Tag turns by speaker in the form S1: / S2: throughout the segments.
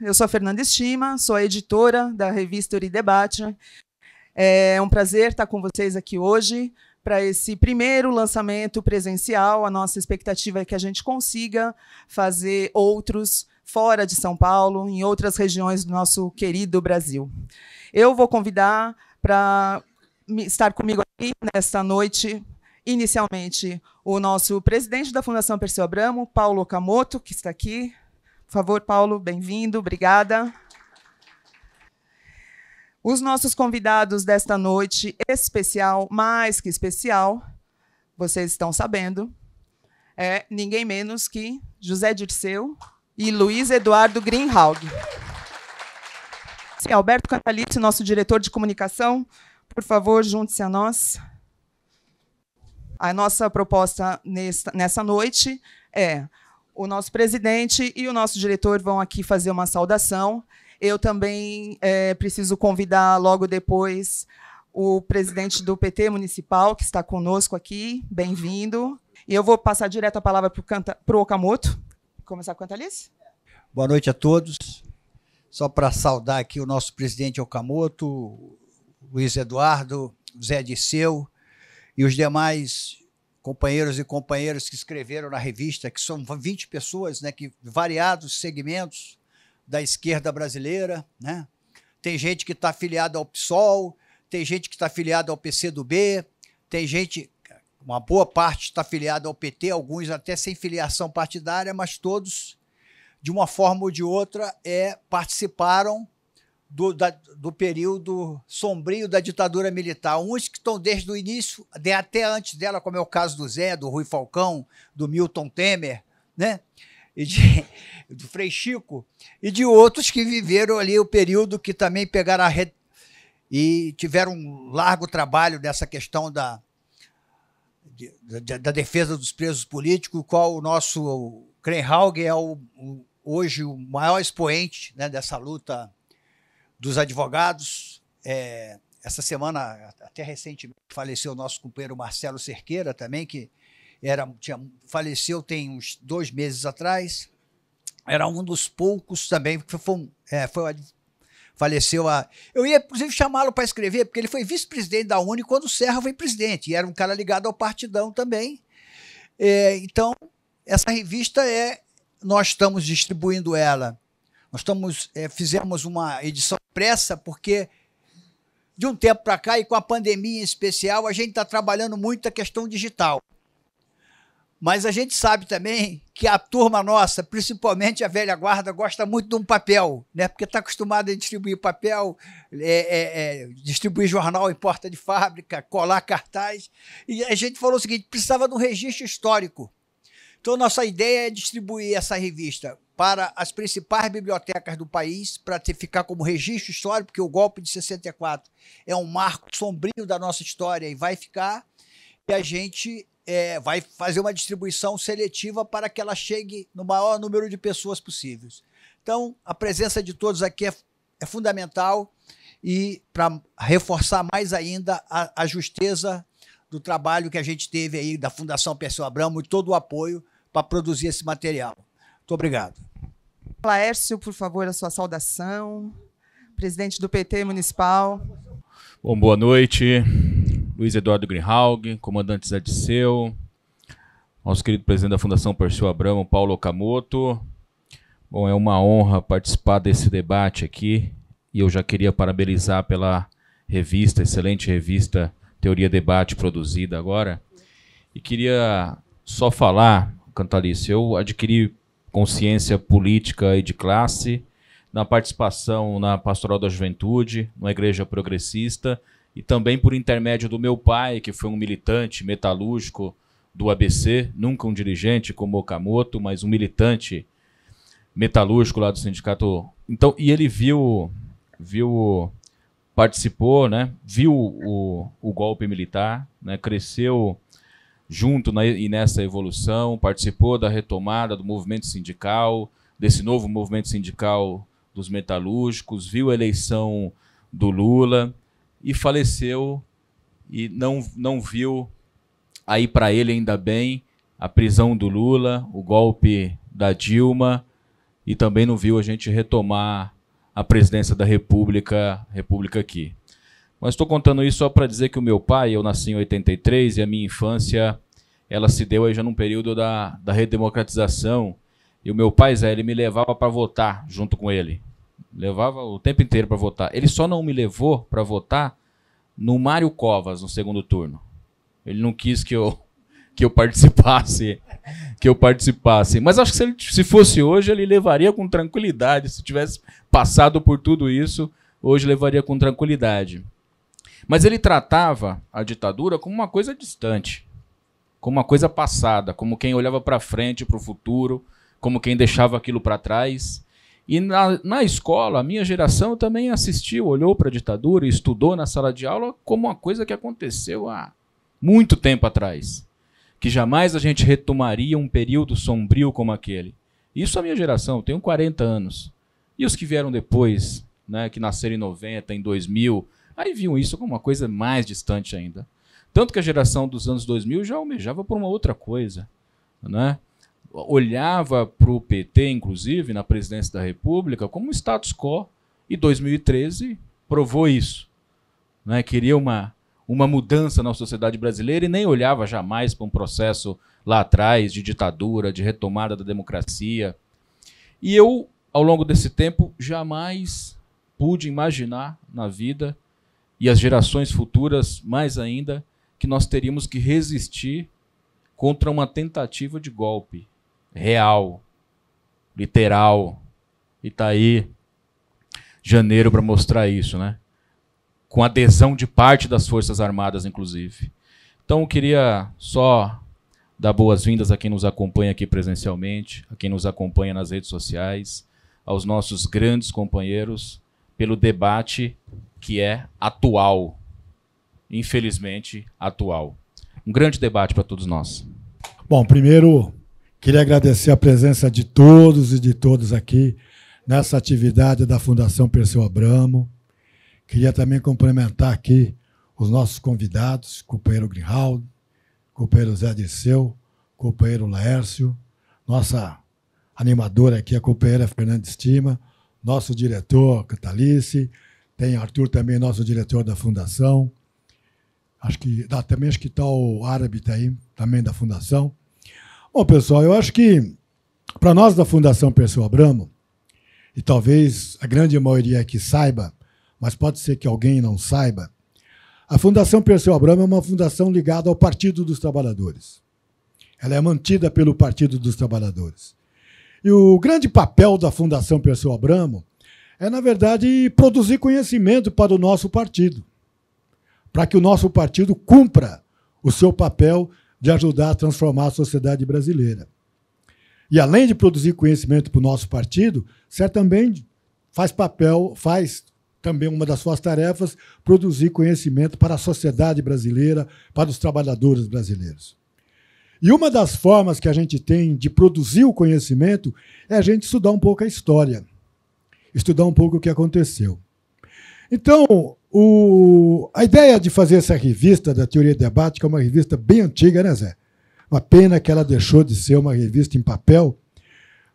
S1: eu sou a Fernanda Estima, sou a editora da revista Uri Debate. É um prazer estar com vocês aqui hoje para esse primeiro lançamento presencial. A nossa expectativa é que a gente consiga fazer outros fora de São Paulo, em outras regiões do nosso querido Brasil. Eu vou convidar para estar comigo aqui nesta noite, inicialmente, o nosso presidente da Fundação Perseu Abramo, Paulo Okamoto, que está aqui, por favor, Paulo, bem-vindo, obrigada. Os nossos convidados desta noite especial, mais que especial, vocês estão sabendo, é ninguém menos que José Dirceu e Luiz Eduardo Greenhalg. Sim, Alberto Catalite, nosso diretor de comunicação, por favor, junte-se a nós. A nossa proposta nesta, nessa noite é o nosso presidente e o nosso diretor vão aqui fazer uma saudação. Eu também é, preciso convidar logo depois o presidente do PT municipal, que está conosco aqui. Bem-vindo. E eu vou passar direto a palavra para o Okamoto. Começar com a Thalice.
S2: Boa noite a todos. Só para saudar aqui o nosso presidente Okamoto, Luiz Eduardo, Zé Disseu e os demais companheiros e companheiras que escreveram na revista, que são 20 pessoas, né, que variados segmentos da esquerda brasileira, né? Tem gente que está afiliada ao PSOL, tem gente que está afiliada ao PCdoB, tem gente, uma boa parte está afiliada ao PT, alguns até sem filiação partidária, mas todos, de uma forma ou de outra, é, participaram do, da, do período sombrio da ditadura militar. Uns que estão desde o início, até antes dela, como é o caso do Zé, do Rui Falcão, do Milton Temer, né? E de, do Frei Chico, e de outros que viveram ali o período que também pegaram a rede e tiveram um largo trabalho nessa questão da, de, da, da, defesa dos presos políticos, qual o nosso Krenhaug é o, o, hoje o maior expoente né, dessa luta dos advogados. É, essa semana, até recentemente, faleceu o nosso companheiro Marcelo Cerqueira também, que era, tinha, faleceu tem uns dois meses atrás. Era um dos poucos também, que foi, um, é, foi faleceu a. Eu ia, inclusive, chamá-lo para escrever, porque ele foi vice-presidente da Uni quando o Serra foi presidente, e era um cara ligado ao partidão também. É, então, essa revista é. Nós estamos distribuindo ela nós estamos, é, fizemos uma edição pressa porque de um tempo para cá e com a pandemia em especial, a gente está trabalhando muito a questão digital. Mas a gente sabe também que a turma nossa, principalmente a velha guarda, gosta muito de um papel, né? porque está acostumada a distribuir papel, é, é, é, distribuir jornal em porta de fábrica, colar cartaz. E a gente falou o seguinte: precisava de um registro histórico. Então, nossa ideia é distribuir essa revista para as principais bibliotecas do país, para ficar como registro histórico, porque o golpe de 64 é um marco sombrio da nossa história e vai ficar, e a gente é, vai fazer uma distribuição seletiva para que ela chegue no maior número de pessoas possíveis. Então, a presença de todos aqui é, é fundamental e para reforçar mais ainda a, a justeza do trabalho que a gente teve aí da Fundação Perseu Abramo e todo o apoio para produzir esse material. Muito obrigado.
S1: Laércio, por favor, a sua saudação. Presidente do PT Municipal.
S3: Bom, boa noite. Luiz Eduardo Greenhalg, comandante Zé Disseu, nosso querido presidente da Fundação Perseu Abramo, Paulo Okamoto. Bom, é uma honra participar desse debate aqui e eu já queria parabenizar pela revista, excelente revista Teoria Debate produzida agora. E queria só falar, Cantalice, eu adquiri consciência política e de classe, na participação na Pastoral da Juventude, numa igreja progressista, e também por intermédio do meu pai, que foi um militante metalúrgico do ABC, nunca um dirigente como Okamoto, mas um militante metalúrgico lá do sindicato. Então, e ele viu, viu, participou, né? Viu o, o golpe militar, né? Cresceu junto na, e nessa evolução, participou da retomada do movimento sindical, desse novo movimento sindical dos metalúrgicos, viu a eleição do Lula e faleceu e não, não viu aí para ele ainda bem a prisão do Lula, o golpe da Dilma e também não viu a gente retomar a presidência da República, República aqui. Mas estou contando isso só para dizer que o meu pai, eu nasci em 83 e a minha infância ela se deu aí já num período da, da redemocratização. E o meu pai, Zé, ele me levava para votar junto com ele. Levava o tempo inteiro para votar. Ele só não me levou para votar no Mário Covas no segundo turno. Ele não quis que eu que eu participasse, que eu participasse. Mas acho que se, ele, se fosse hoje ele levaria com tranquilidade. Se tivesse passado por tudo isso, hoje levaria com tranquilidade. Mas ele tratava a ditadura como uma coisa distante, como uma coisa passada, como quem olhava para frente, para o futuro, como quem deixava aquilo para trás. E na, na escola, a minha geração também assistiu, olhou para a ditadura e estudou na sala de aula como uma coisa que aconteceu há muito tempo atrás. Que jamais a gente retomaria um período sombrio como aquele. Isso a minha geração, tenho 40 anos. E os que vieram depois, né, que nasceram em 90, em 2000, Aí viam isso como uma coisa mais distante ainda. Tanto que a geração dos anos 2000 já almejava por uma outra coisa. Né? Olhava para o PT, inclusive, na presidência da República, como status quo, e 2013 provou isso. Né? Queria uma, uma mudança na sociedade brasileira e nem olhava jamais para um processo lá atrás de ditadura, de retomada da democracia. E eu, ao longo desse tempo, jamais pude imaginar na vida e as gerações futuras mais ainda, que nós teríamos que resistir contra uma tentativa de golpe real, literal. E tá aí janeiro para mostrar isso, né? Com adesão de parte das Forças Armadas, inclusive. Então, eu queria só dar boas-vindas a quem nos acompanha aqui presencialmente, a quem nos acompanha nas redes sociais, aos nossos grandes companheiros pelo debate que é atual, infelizmente atual. Um grande debate para todos nós.
S4: Bom, primeiro queria agradecer a presença de todos e de todas aqui nessa atividade da Fundação Perseu Abramo. Queria também complementar aqui os nossos convidados, companheiro Grimaldo, companheiro Zé Disseu, companheiro Laércio, nossa animadora aqui, a companheira Fernanda Estima, nosso diretor, Catalice, tá tem Arthur também, nosso diretor da fundação. Acho que dá, também acho que está o árabe tá aí, também da fundação. Bom, pessoal, eu acho que para nós da Fundação Pessoa Abramo, e talvez a grande maioria aqui saiba, mas pode ser que alguém não saiba, a Fundação Perseu Abramo é uma fundação ligada ao Partido dos Trabalhadores. Ela é mantida pelo Partido dos Trabalhadores. E o grande papel da Fundação Perseu Abramo é, na verdade, produzir conhecimento para o nosso partido, para que o nosso partido cumpra o seu papel de ajudar a transformar a sociedade brasileira. E além de produzir conhecimento para o nosso partido, certamente faz papel, faz também uma das suas tarefas, produzir conhecimento para a sociedade brasileira, para os trabalhadores brasileiros. E uma das formas que a gente tem de produzir o conhecimento é a gente estudar um pouco a história, estudar um pouco o que aconteceu. Então, o, a ideia de fazer essa revista da Teoria e Debate, que é uma revista bem antiga, né, Zé? Uma pena que ela deixou de ser uma revista em papel,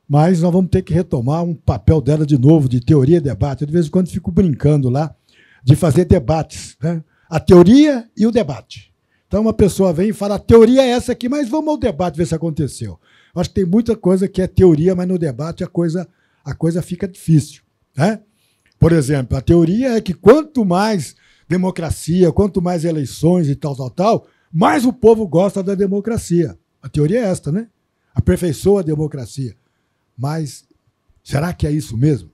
S4: mas nós vamos ter que retomar um papel dela de novo, de teoria e debate. Eu, de vez em quando, fico brincando lá de fazer debates, né? a teoria e o debate. Então uma pessoa vem e fala, a teoria é essa aqui, mas vamos ao debate ver se aconteceu. acho que tem muita coisa que é teoria, mas no debate a coisa, a coisa fica difícil. Né? Por exemplo, a teoria é que quanto mais democracia, quanto mais eleições e tal, tal, tal, mais o povo gosta da democracia. A teoria é esta, né? Aperfeiçoa a democracia. Mas será que é isso mesmo?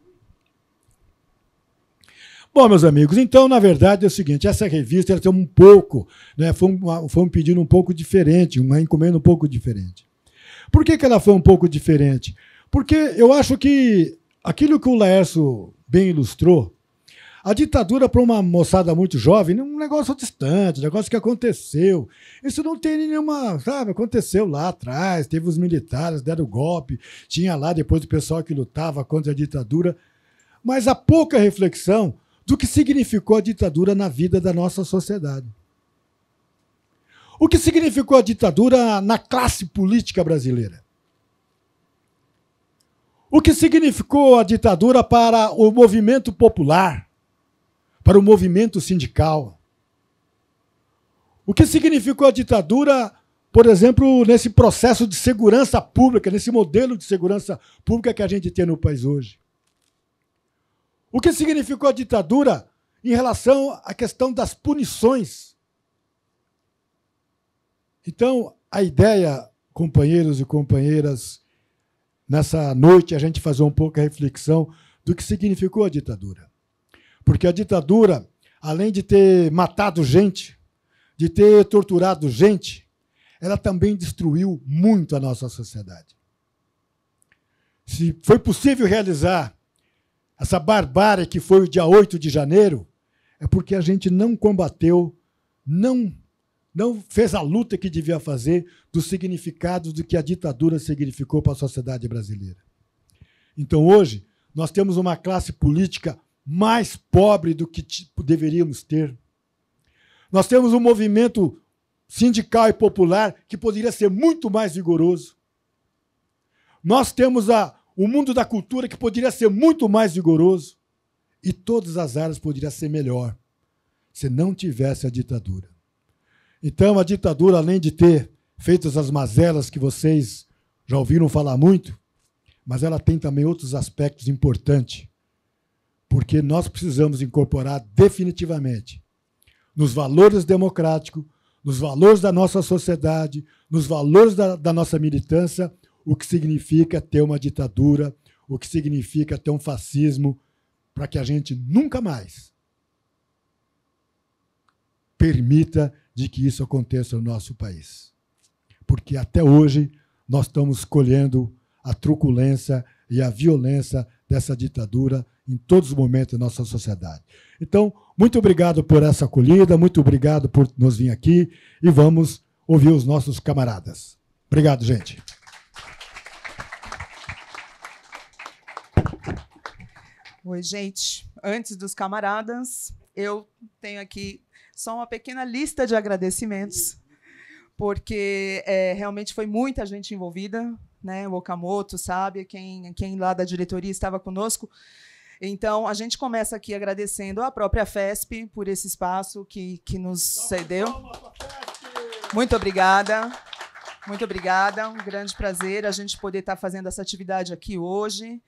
S4: Bom, meus amigos, então, na verdade, é o seguinte: essa revista ela tem um pouco, né, foi, um, foi um pedido um pouco diferente, uma encomenda um pouco diferente. Por que, que ela foi um pouco diferente? Porque eu acho que aquilo que o Laércio bem ilustrou, a ditadura para uma moçada muito jovem é um negócio distante, um negócio que aconteceu. Isso não tem nenhuma. Sabe, aconteceu lá atrás, teve os militares, deram o golpe, tinha lá depois o pessoal que lutava contra a ditadura. Mas a pouca reflexão do que significou a ditadura na vida da nossa sociedade. O que significou a ditadura na classe política brasileira? O que significou a ditadura para o movimento popular, para o movimento sindical? O que significou a ditadura, por exemplo, nesse processo de segurança pública, nesse modelo de segurança pública que a gente tem no país hoje? O que significou a ditadura em relação à questão das punições? Então, a ideia, companheiros e companheiras, nessa noite a gente fazer um pouco a reflexão do que significou a ditadura. Porque a ditadura, além de ter matado gente, de ter torturado gente, ela também destruiu muito a nossa sociedade. Se foi possível realizar essa barbárie que foi o dia 8 de janeiro, é porque a gente não combateu, não não fez a luta que devia fazer do significado do que a ditadura significou para a sociedade brasileira. Então hoje nós temos uma classe política mais pobre do que deveríamos ter. Nós temos um movimento sindical e popular que poderia ser muito mais vigoroso. Nós temos a o mundo da cultura que poderia ser muito mais vigoroso e todas as áreas poderiam ser melhor se não tivesse a ditadura. Então, a ditadura, além de ter feito as mazelas que vocês já ouviram falar muito, mas ela tem também outros aspectos importantes, porque nós precisamos incorporar definitivamente nos valores democráticos, nos valores da nossa sociedade, nos valores da, da nossa militância, o que significa ter uma ditadura, o que significa ter um fascismo, para que a gente nunca mais permita de que isso aconteça no nosso país. Porque até hoje nós estamos colhendo a truculência e a violência dessa ditadura em todos os momentos da nossa sociedade. Então, muito obrigado por essa acolhida, muito obrigado por nos vir aqui e vamos ouvir os nossos camaradas. Obrigado, gente.
S1: Oi, gente. Antes dos camaradas, eu tenho aqui só uma pequena lista de agradecimentos, porque é, realmente foi muita gente envolvida, né? O Okamoto, sabe? Quem, quem lá da diretoria estava conosco. Então, a gente começa aqui agradecendo à própria FESP por esse espaço que, que nos cedeu. Muito obrigada. Muito obrigada, um grande prazer a gente poder estar fazendo essa atividade aqui hoje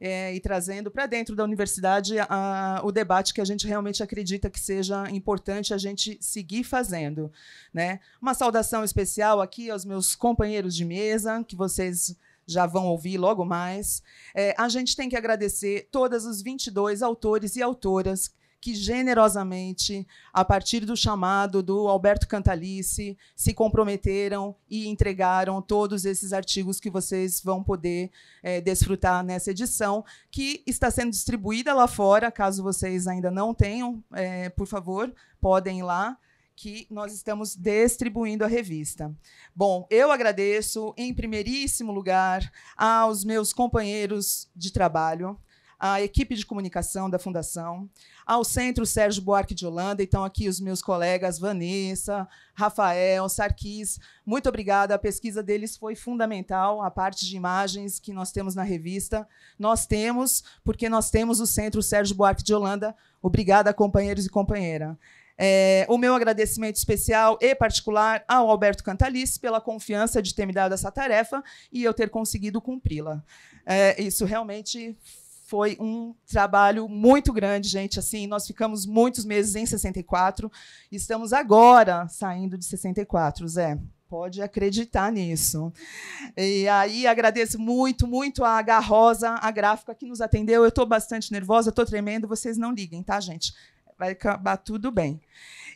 S1: é, e trazendo para dentro da universidade a, o debate que a gente realmente acredita que seja importante a gente seguir fazendo. Né? Uma saudação especial aqui aos meus companheiros de mesa, que vocês já vão ouvir logo mais. É, a gente tem que agradecer todos os 22 autores e autoras que generosamente, a partir do chamado do Alberto Cantalice, se comprometeram e entregaram todos esses artigos que vocês vão poder é, desfrutar nessa edição, que está sendo distribuída lá fora, caso vocês ainda não tenham, é, por favor, podem ir lá que nós estamos distribuindo a revista. Bom, eu agradeço em primeiríssimo lugar aos meus companheiros de trabalho, à equipe de comunicação da Fundação, ao Centro Sérgio Buarque de Holanda. Então, aqui os meus colegas Vanessa, Rafael, Sarkis. Muito obrigada. A pesquisa deles foi fundamental, a parte de imagens que nós temos na revista. Nós temos, porque nós temos o Centro Sérgio Buarque de Holanda. Obrigada, companheiros e companheira. É, o meu agradecimento especial e particular ao Alberto Cantalice pela confiança de ter me dado essa tarefa e eu ter conseguido cumpri-la. É, isso realmente foi um trabalho muito grande, gente. Assim, nós ficamos muitos meses em 64. Estamos agora saindo de 64, Zé. Pode acreditar nisso. E aí agradeço muito, muito a Garrosa, a gráfica que nos atendeu. Eu estou bastante nervosa, estou tremendo. Vocês não liguem, tá, gente? Vai acabar tudo bem.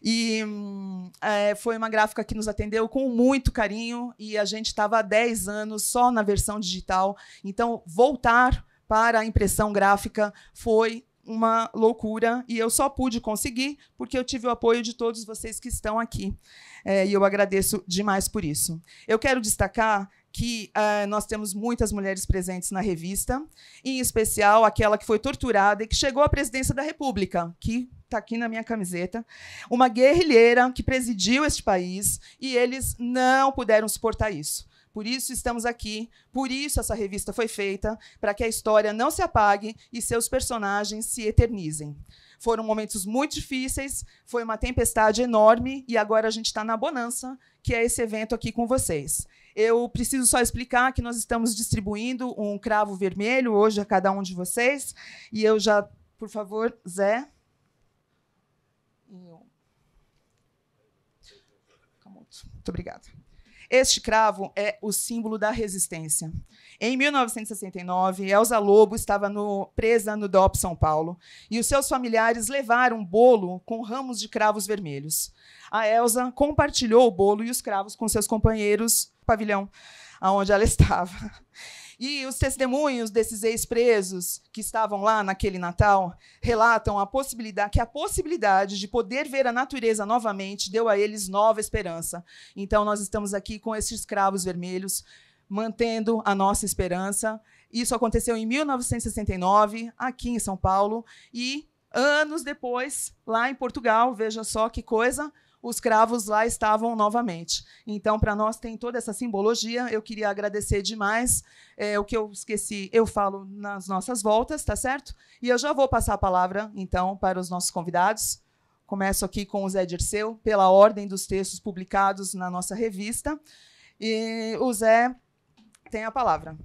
S1: E hum, é, foi uma gráfica que nos atendeu com muito carinho e a gente estava há 10 anos só na versão digital. Então, voltar para a impressão gráfica foi uma loucura e eu só pude conseguir porque eu tive o apoio de todos vocês que estão aqui. É, e eu agradeço demais por isso. Eu quero destacar que uh, nós temos muitas mulheres presentes na revista, em especial aquela que foi torturada e que chegou à presidência da República, que está aqui na minha camiseta, uma guerrilheira que presidiu este país e eles não puderam suportar isso. Por isso estamos aqui, por isso essa revista foi feita, para que a história não se apague e seus personagens se eternizem. Foram momentos muito difíceis, foi uma tempestade enorme e agora a gente está na bonança, que é esse evento aqui com vocês. Eu preciso só explicar que nós estamos distribuindo um cravo vermelho hoje a cada um de vocês. E eu já, por favor, Zé. Muito obrigada. Este cravo é o símbolo da resistência. Em 1969, Elza Lobo estava no, presa no DOP São Paulo e os seus familiares levaram um bolo com ramos de cravos vermelhos. A Elza compartilhou o bolo e os cravos com seus companheiros pavilhão, onde ela estava. E os testemunhos desses ex-presos que estavam lá naquele Natal relatam a possibilidade que a possibilidade de poder ver a natureza novamente deu a eles nova esperança. Então nós estamos aqui com esses cravos vermelhos mantendo a nossa esperança. Isso aconteceu em 1969 aqui em São Paulo e anos depois lá em Portugal, veja só que coisa, os cravos lá estavam novamente. Então, para nós tem toda essa simbologia. Eu queria agradecer demais. É, o que eu esqueci, eu falo nas nossas voltas, tá certo? E eu já vou passar a palavra, então, para os nossos convidados. Começo aqui com o Zé Dirceu, pela ordem dos textos publicados na nossa revista. E o Zé tem a palavra.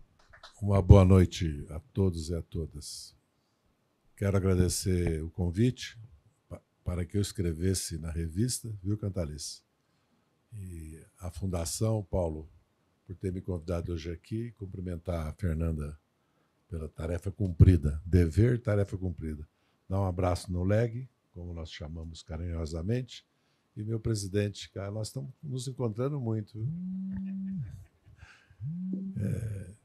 S5: Uma boa noite a todos e a todas. Quero agradecer o convite para que eu escrevesse na revista, viu, Cantalice? E a Fundação, Paulo, por ter me convidado hoje aqui, cumprimentar a Fernanda pela tarefa cumprida, dever, tarefa cumprida. Dar um abraço no LEG, como nós chamamos carinhosamente, e meu presidente, cara, nós estamos nos encontrando muito. É...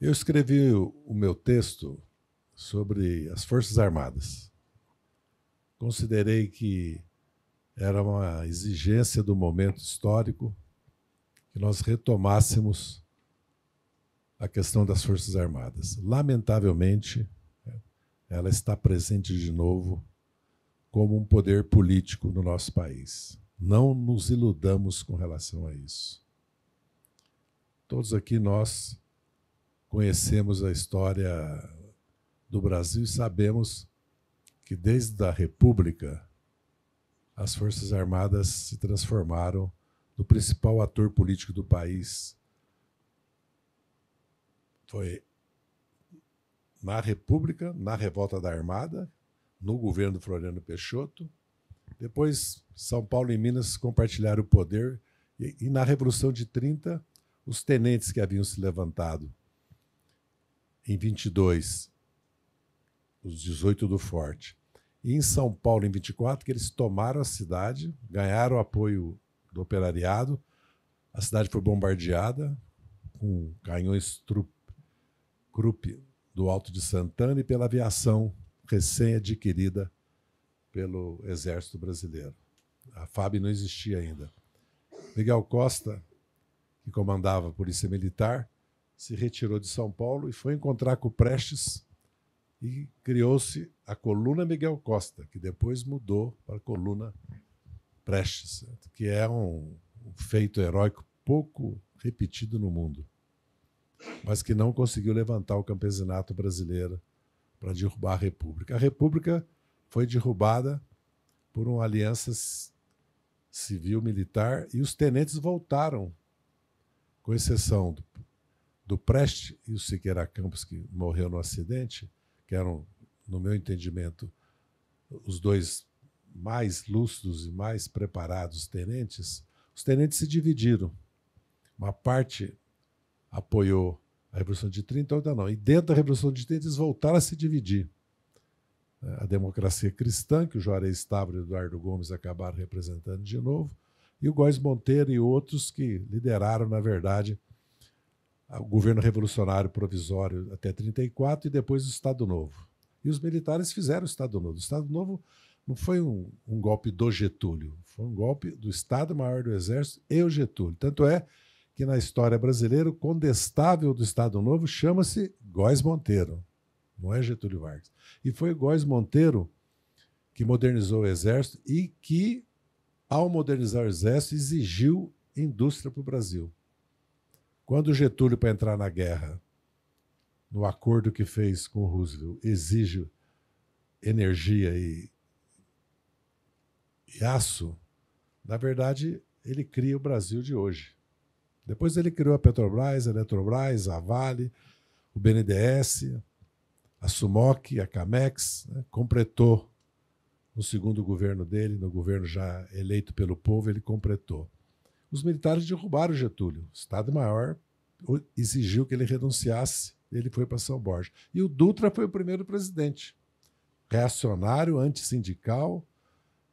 S5: Eu escrevi o meu texto sobre as Forças Armadas. Considerei que era uma exigência do momento histórico que nós retomássemos a questão das Forças Armadas. Lamentavelmente, ela está presente de novo como um poder político no nosso país. Não nos iludamos com relação a isso. Todos aqui nós conhecemos a história do Brasil e sabemos que desde a República as Forças Armadas se transformaram no principal ator político do país. Foi na República, na revolta da Armada, no governo do Floriano Peixoto. Depois, São Paulo e Minas compartilharam o poder. E, e, na Revolução de 30, os tenentes que haviam se levantado em 22 os 18 do Forte. E em São Paulo, em 24, que eles tomaram a cidade, ganharam o apoio do operariado, a cidade foi bombardeada com canhões Krupp do Alto de Santana e pela aviação recém-adquirida pelo Exército Brasileiro. A FAB não existia ainda. Miguel Costa, que comandava a Polícia Militar, se retirou de São Paulo e foi encontrar com o Prestes e criou-se a coluna Miguel Costa, que depois mudou para a coluna Prestes, que é um feito heróico pouco repetido no mundo, mas que não conseguiu levantar o campesinato brasileiro para derrubar a República. A República foi derrubada por uma aliança civil-militar e os tenentes voltaram, com exceção do, do Preste e o Siqueira Campos, que morreu no acidente, que eram, no meu entendimento, os dois mais lúcidos e mais preparados tenentes, os tenentes se dividiram. Uma parte apoiou a Revolução de 30, outra não. E dentro da Revolução de 30, eles voltaram a se dividir. É, a democracia cristã, que o Juarez Távora e o Eduardo Gomes acabaram representando de novo, e o Góes Monteiro e outros que lideraram, na verdade, ah, o governo revolucionário provisório até 34 e depois o Estado Novo. E os militares fizeram o Estado Novo. O Estado Novo não foi um, um golpe do Getúlio, foi um golpe do Estado-Maior do Exército e o Getúlio. Tanto é que na história brasileira o condestável do Estado Novo chama-se Góes Monteiro, não é Getúlio Vargas. E foi Góes Monteiro que modernizou o Exército e que, ao modernizar o Exército, exigiu indústria para o Brasil. Quando Getúlio, para entrar na guerra, no acordo que fez com Roosevelt, exige energia e, e aço, na verdade, ele cria o Brasil de hoje. Depois ele criou a Petrobras, a Eletrobras, a Vale, o BNDES, a Sumoc, a Camex, né? completou no segundo governo dele, no governo já eleito pelo povo, ele completou os militares derrubaram Getúlio. O Estado-Maior exigiu que ele renunciasse, ele foi para São Borja. E o Dutra foi o primeiro presidente. Reacionário, antissindical,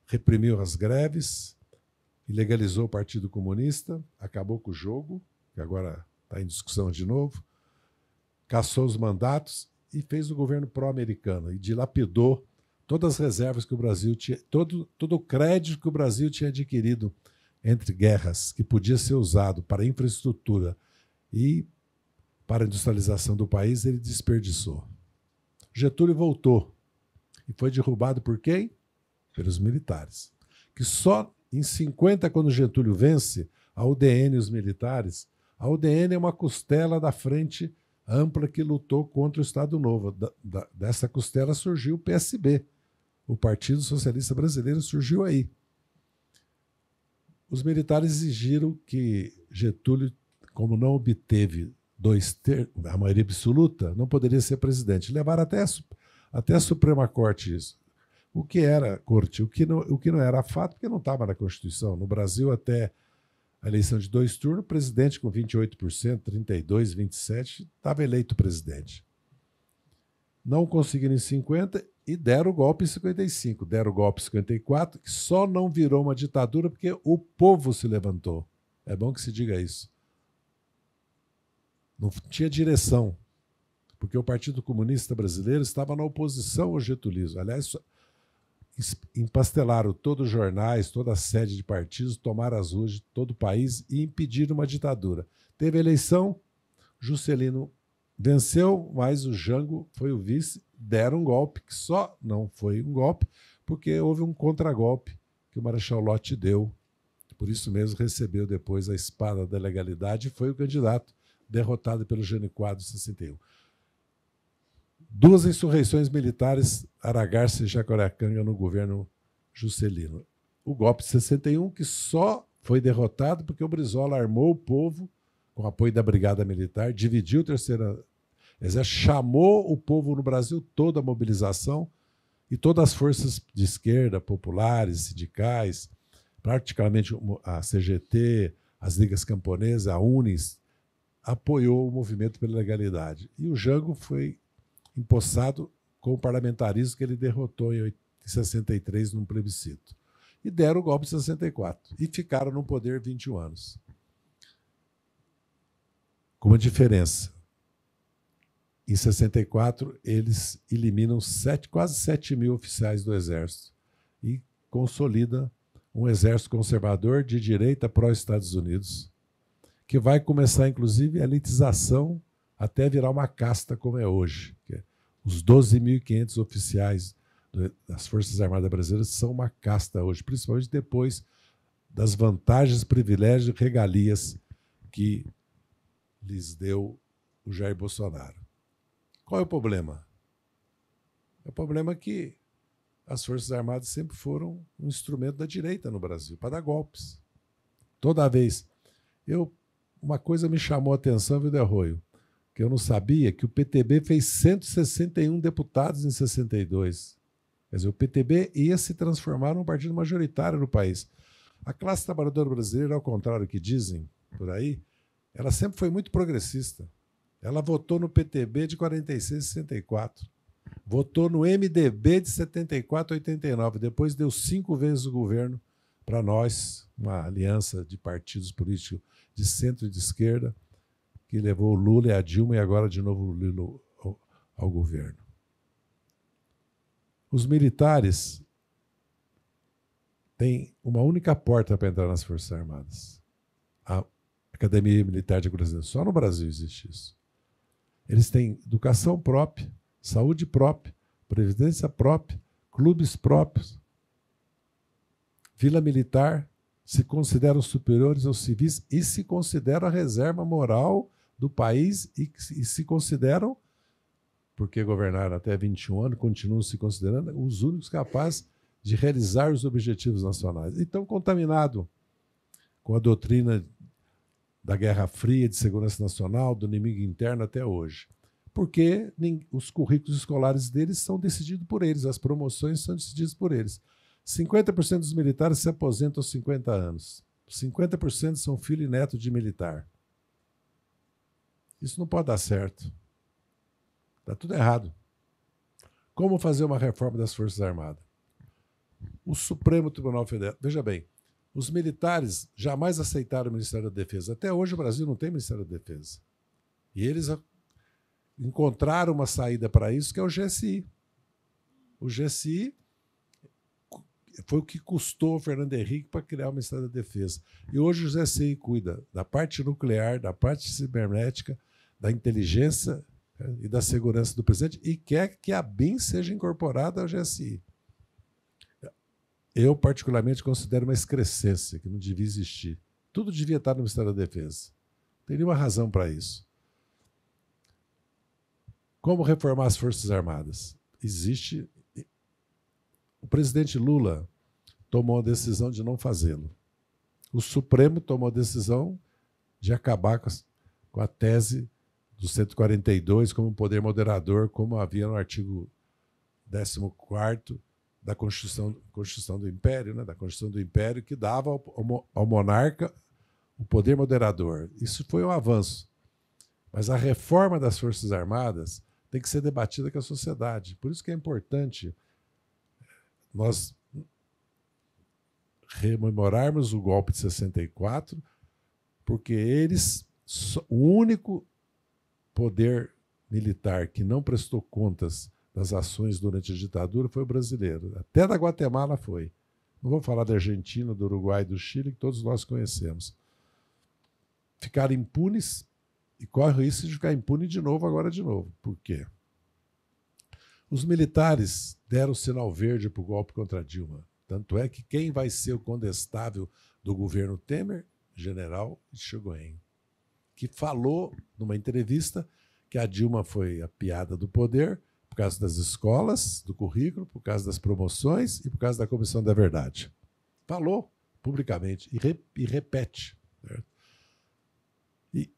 S5: reprimiu as greves, ilegalizou o Partido Comunista, acabou com o jogo, que agora está em discussão de novo, caçou os mandatos e fez o governo pró-americano e dilapidou todas as reservas que o Brasil tinha, todo, todo o crédito que o Brasil tinha adquirido entre guerras que podia ser usado para infraestrutura e para a industrialização do país, ele desperdiçou. Getúlio voltou e foi derrubado por quem? Pelos militares. Que só em 50, quando Getúlio vence, a UDN e os militares, a UDN é uma costela da frente ampla que lutou contra o Estado Novo. Da, da, dessa costela surgiu o PSB. O Partido Socialista Brasileiro surgiu aí. Os militares exigiram que Getúlio, como não obteve dois ter a maioria absoluta, não poderia ser presidente. Levaram até a, até a Suprema Corte isso. O que era corte, o que não, o que não era fato, porque não estava na Constituição. No Brasil, até a eleição de dois turnos, o presidente com 28%, 32%, 27%, estava eleito presidente. Não conseguiram em 50% e deram o golpe em 55, deram o golpe em 54, que só não virou uma ditadura porque o povo se levantou. É bom que se diga isso. Não tinha direção, porque o Partido Comunista Brasileiro estava na oposição ao getulismo. Aliás, empastelaram todos os jornais, toda a sede de partidos, tomaram as ruas de todo o país e impediram uma ditadura. Teve eleição, Juscelino Venceu, mas o Jango foi o vice, deram um golpe, que só não foi um golpe, porque houve um contragolpe que o Marechal Lotti deu. Por isso mesmo recebeu depois a espada da legalidade e foi o candidato derrotado pelo Quadro em 61. Duas insurreições militares, Aragarça e Jacarecanga, no governo Juscelino. O golpe de 61, que só foi derrotado porque o Brizola armou o povo com apoio da Brigada Militar, dividiu a Terceira Exército chamou o povo no Brasil toda a mobilização e todas as forças de esquerda, populares, sindicais, praticamente a CGT, as ligas camponesas, a Unis, apoiou o movimento pela legalidade. E o Jango foi empossado com o parlamentarismo que ele derrotou em 63 num plebiscito. E deram o golpe em 64. E ficaram no poder 21 anos. Com uma diferença. Em 64, eles eliminam sete, quase 7 mil oficiais do Exército e consolida um exército conservador de direita pró-Estados Unidos, que vai começar, inclusive, a elitização até virar uma casta como é hoje. É os 12.500 oficiais das Forças Armadas Brasileiras são uma casta hoje, principalmente depois das vantagens, privilégios e regalias que lhes deu o Jair Bolsonaro. Qual é o problema? É o problema que as Forças Armadas sempre foram um instrumento da direita no Brasil, para dar golpes. Toda vez. Eu, uma coisa me chamou a atenção, viu, Derroio? Que eu não sabia que o PTB fez 161 deputados em 62. Quer dizer, o PTB ia se transformar num partido majoritário no país. A classe trabalhadora brasileira, ao contrário do que dizem por aí, ela sempre foi muito progressista. Ela votou no PTB de 46 a 64. Votou no MDB de 74 a 89. Depois deu cinco vezes o governo para nós, uma aliança de partidos políticos de centro e de esquerda, que levou o Lula e a Dilma e agora de novo o Lula ao, ao governo. Os militares têm uma única porta para entrar nas Forças Armadas: a Academia Militar de Brasília. Só no Brasil existe isso. Eles têm educação própria, saúde própria, previdência própria, clubes próprios. Vila Militar se consideram superiores aos civis e se consideram a reserva moral do país e, e se consideram, porque governaram até 21 anos, continuam se considerando os únicos capazes de realizar os objetivos nacionais. Então, contaminado com a doutrina da Guerra Fria, de Segurança Nacional, do inimigo interno até hoje. Porque os currículos escolares deles são decididos por eles, as promoções são decididas por eles. 50% dos militares se aposentam aos 50 anos. 50% são filho e neto de militar. Isso não pode dar certo. Está tudo errado. Como fazer uma reforma das Forças Armadas? O Supremo Tribunal Federal. Veja bem, os militares jamais aceitaram o Ministério da Defesa. Até hoje o Brasil não tem Ministério da Defesa. E eles encontraram uma saída para isso, que é o GSI. O GSI foi o que custou o Fernando Henrique para criar o Ministério da Defesa. E hoje o GSI cuida da parte nuclear, da parte cibernética, da inteligência né, e da segurança do presidente e quer que a BIM seja incorporada ao GSI. Eu, particularmente, considero uma excrescência que não devia existir. Tudo devia estar no Ministério da Defesa. Não tem nenhuma razão para isso. Como reformar as Forças Armadas? Existe. O presidente Lula tomou a decisão de não fazê-lo. O Supremo tomou a decisão de acabar com, com a tese do 142 como poder moderador, como havia no artigo 14 da Constituição, Constituição do Império, né? da Constituição do Império, que dava ao, ao monarca o poder moderador. Isso foi um avanço. Mas a reforma das Forças Armadas tem que ser debatida com a sociedade. Por isso que é importante eh, nós rememorarmos o golpe de 64, porque eles, o único poder militar que não prestou contas das ações durante a ditadura foi o brasileiro. Até da Guatemala foi. Não vou falar da Argentina, do Uruguai, do Chile, que todos nós conhecemos. Ficaram impunes e corre o risco de ficar impune de novo, agora de novo. Por quê? Os militares deram o sinal verde para o golpe contra Dilma. Tanto é que quem vai ser o condestável do governo Temer? General Chigoen, que falou numa entrevista que a Dilma foi a piada do poder por causa das escolas, do currículo, por causa das promoções e por causa da Comissão da Verdade. Falou publicamente e, re, e repete. Certo? E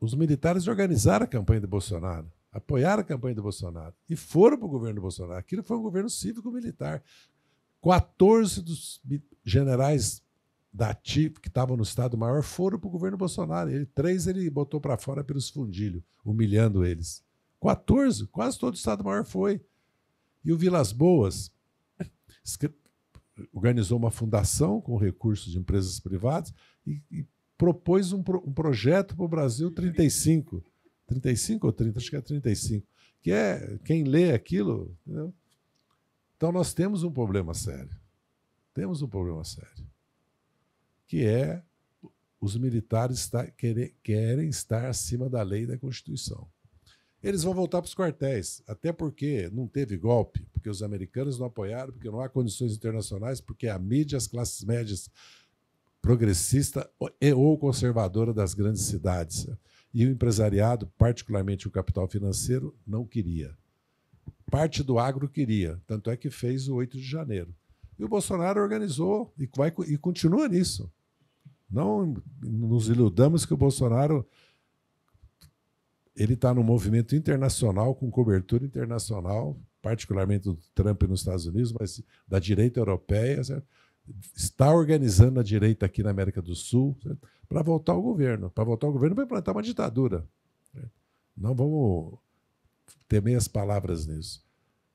S5: os militares organizaram a campanha do Bolsonaro, apoiaram a campanha do Bolsonaro e foram para o governo do Bolsonaro. Aquilo foi um governo cívico-militar. 14 dos generais da TIP, que estavam no Estado Maior, foram para o governo Bolsonaro. Ele, três ele botou para fora pelos fundilhos, humilhando eles. 14, quase todo o Estado-Maior foi. E o Vilas Boas organizou uma fundação com recursos de empresas privadas e, e propôs um, pro, um projeto para o Brasil 35. 35 ou 30, acho que é 35. Que é quem lê aquilo. Entendeu? Então nós temos um problema sério. Temos um problema sério. Que é os militares querem, querem estar acima da lei e da Constituição eles vão voltar para os quartéis. Até porque não teve golpe, porque os americanos não apoiaram, porque não há condições internacionais, porque a mídia, as classes médias progressista e ou conservadora das grandes cidades. E o empresariado, particularmente o capital financeiro, não queria. Parte do agro queria, tanto é que fez o 8 de janeiro. E o Bolsonaro organizou e, vai, e continua nisso. Não nos iludamos que o Bolsonaro ele está no movimento internacional, com cobertura internacional, particularmente do Trump nos Estados Unidos, mas da direita europeia, certo? está organizando a direita aqui na América do Sul para voltar ao governo, para voltar ao governo para implantar uma ditadura. Certo? Não vamos temer as palavras nisso.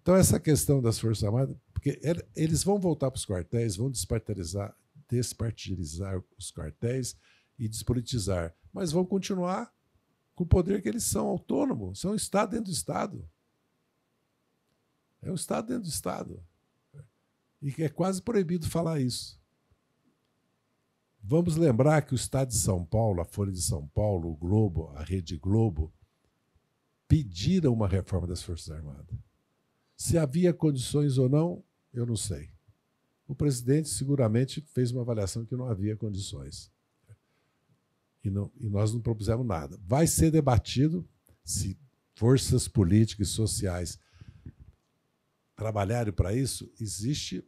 S5: Então, essa questão das Forças Armadas, porque eles vão voltar para os quartéis, vão despartidarizar, despartidarizar os quartéis e despolitizar, mas vão continuar com o poder que eles são, autônomos, são um Estado dentro do Estado. É um Estado dentro do Estado. E é quase proibido falar isso. Vamos lembrar que o Estado de São Paulo, a Folha de São Paulo, o Globo, a Rede Globo, pediram uma reforma das Forças Armadas. Se havia condições ou não, eu não sei. O presidente seguramente fez uma avaliação que não havia condições e, não, e nós não propusemos nada. Vai ser debatido se forças políticas e sociais trabalharem para isso. Existe,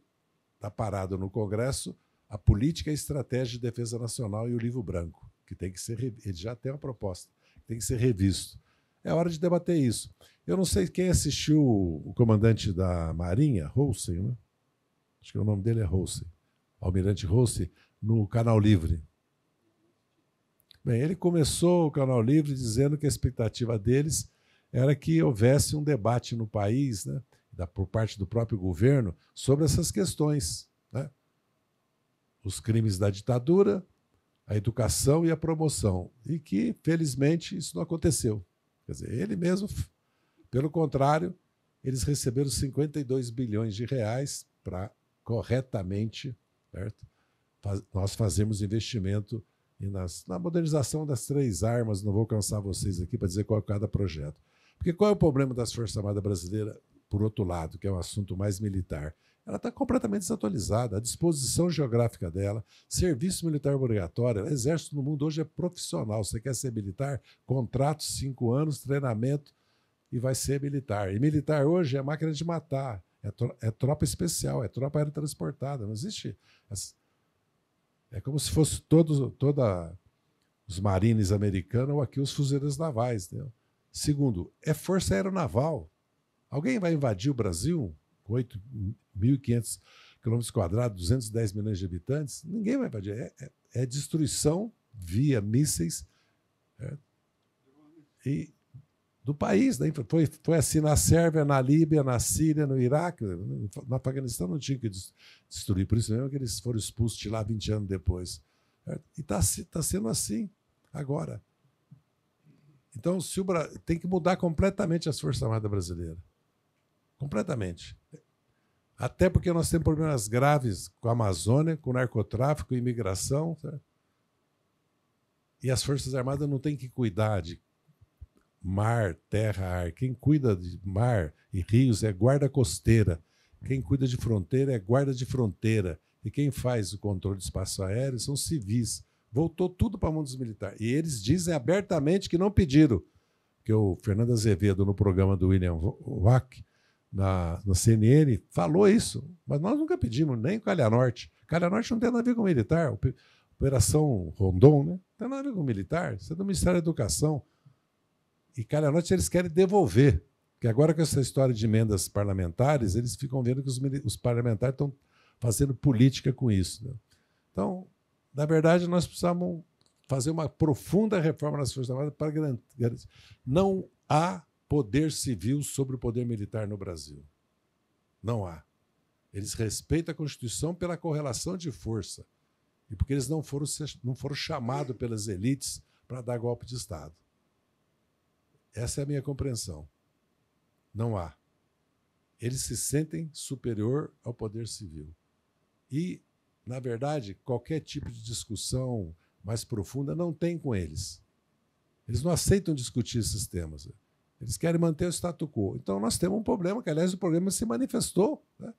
S5: está parado no Congresso, a política e a estratégia de defesa nacional e o livro branco, que tem que ser, ele já tem uma proposta, tem que ser revisto. É hora de debater isso. Eu não sei quem assistiu o comandante da Marinha, Holsen, né? acho que o nome dele é Holsen, Almirante Holsen, no Canal Livre. Bem, ele começou o Canal Livre dizendo que a expectativa deles era que houvesse um debate no país, né, da, por parte do próprio governo, sobre essas questões. Né? Os crimes da ditadura, a educação e a promoção. E que, felizmente, isso não aconteceu. Quer dizer, ele mesmo, pelo contrário, eles receberam 52 bilhões de reais para corretamente certo? nós fazemos investimento e nas, na modernização das três armas. Não vou cansar vocês aqui para dizer qual é cada projeto. Porque qual é o problema das Forças Armadas Brasileiras, por outro lado, que é um assunto mais militar? Ela está completamente desatualizada, a disposição geográfica dela, serviço militar obrigatório. exército no mundo hoje é profissional. Você quer ser militar? Contrato, cinco anos, treinamento e vai ser militar. E militar hoje é máquina de matar, é, é tropa especial, é tropa aerotransportada. Não existe. É como se fosse todos toda os marines americanos ou aqui os fuzileiros navais. né? Segundo, é força aeronaval. Alguém vai invadir o Brasil com 8.500 quilômetros quadrados, 210 milhões de habitantes? Ninguém vai invadir. É, é, é destruição via mísseis. É? E do país. Né? Então, foi, foi assim na Sérvia, na Líbia, na Síria, no Iraque. Né? No Afeganistão não tinha que destruir, por isso mesmo que eles foram expulsos de lá 20 anos depois. E está tá sendo assim agora. Então, se o Bra... tem que mudar completamente as Forças Armadas brasileiras. Completamente. Até porque nós temos problemas graves com a Amazônia, com o narcotráfico, imigração. Certo? E as Forças Armadas não têm que cuidar de mar, terra, ar. Quem cuida de mar e rios é guarda costeira. Quem cuida de fronteira é guarda de fronteira. E quem faz o controle de espaço aéreo são civis. Voltou tudo para a mão dos militares. E eles dizem abertamente que não pediram. Que o Fernando Azevedo, no programa do William Wack, na, na CNN, falou isso. Mas nós nunca pedimos, nem Calha Norte. Calha Norte não tem nada a ver com militar. Operação Rondon, né? Não tem nada a ver com militar. Isso é do Ministério da Educação e cada noite eles querem devolver. Porque agora com essa história de emendas parlamentares, eles ficam vendo que os, os parlamentares estão fazendo política com isso. Né? Então, na verdade, nós precisamos fazer uma profunda reforma nas Forças Armadas para garantir. Não há poder civil sobre o poder militar no Brasil. Não há. Eles respeitam a Constituição pela correlação de força e porque eles não foram, não foram chamados pelas elites para dar golpe de Estado. Essa é a minha compreensão. Não há. Eles se sentem superior ao poder civil. E, na verdade, qualquer tipo de discussão mais profunda não tem com eles. Eles não aceitam discutir esses temas. Eles querem manter o status quo. Então, nós temos um problema, que, aliás, o problema se manifestou né,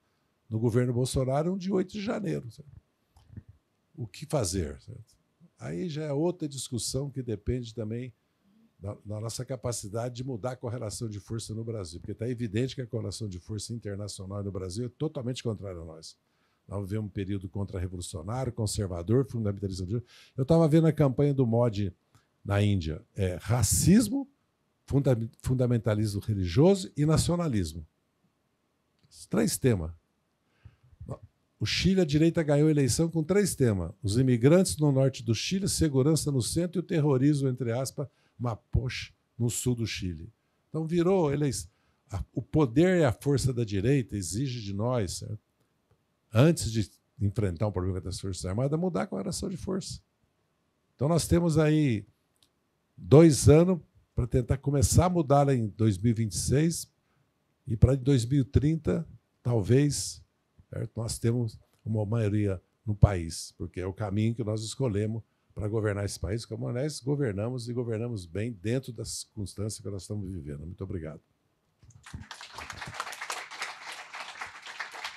S5: no governo Bolsonaro de 8 de janeiro. Certo? O que fazer? Certo? Aí já é outra discussão que depende também da, da, nossa capacidade de mudar a correlação de força no Brasil, porque está evidente que a correlação de força internacional no Brasil é totalmente contrária a nós. Nós vivemos um período contra-revolucionário, conservador, fundamentalista. Eu estava vendo a campanha do MOD na Índia: é, racismo, funda fundamentalismo religioso e nacionalismo. Os três temas. O Chile, a direita ganhou a eleição com três temas: os imigrantes no norte do Chile, segurança no centro e o terrorismo, entre aspas, Mapoche, no sul do Chile. Então virou eleição. O poder e a força da direita exige de nós, certo? antes de enfrentar um problema das Forças Armadas, mudar a correlação de força. Então nós temos aí dois anos para tentar começar a mudar em 2026 e para 2030, talvez, certo? nós temos uma maioria no país, porque é o caminho que nós escolhemos para governar esse país, como nós governamos e governamos bem dentro das circunstâncias que nós estamos vivendo. Muito obrigado.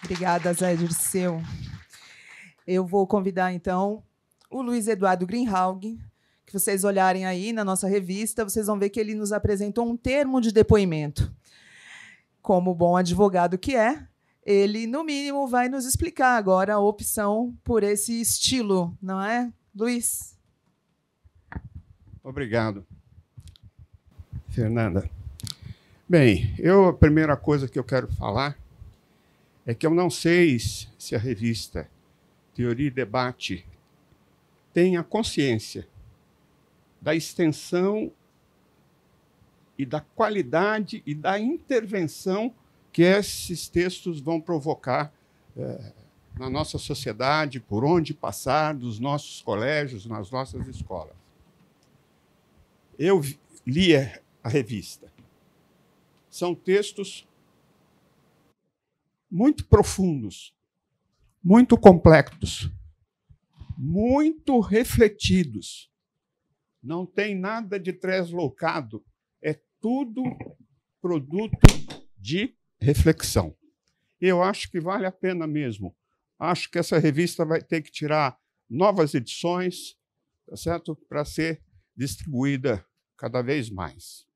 S1: Obrigada, Zé Dirceu. Eu vou convidar, então, o Luiz Eduardo Greenhalg, que vocês olharem aí na nossa revista, vocês vão ver que ele nos apresentou um termo de depoimento. Como bom advogado que é, ele, no mínimo, vai nos explicar agora a opção por esse estilo, não é? Luiz.
S6: Obrigado, Fernanda. Bem, eu a primeira coisa que eu quero falar é que eu não sei se a revista Teoria e Debate tem a consciência da extensão e da qualidade e da intervenção que esses textos vão provocar eh, na nossa sociedade, por onde passar, dos nossos colégios, nas nossas escolas. Eu li a revista. São textos muito profundos, muito complexos, muito refletidos. Não tem nada de tresloucado, é tudo produto de reflexão. Eu acho que vale a pena mesmo Acho que essa revista vai ter que tirar novas edições, tá certo? Para ser distribuída cada vez mais.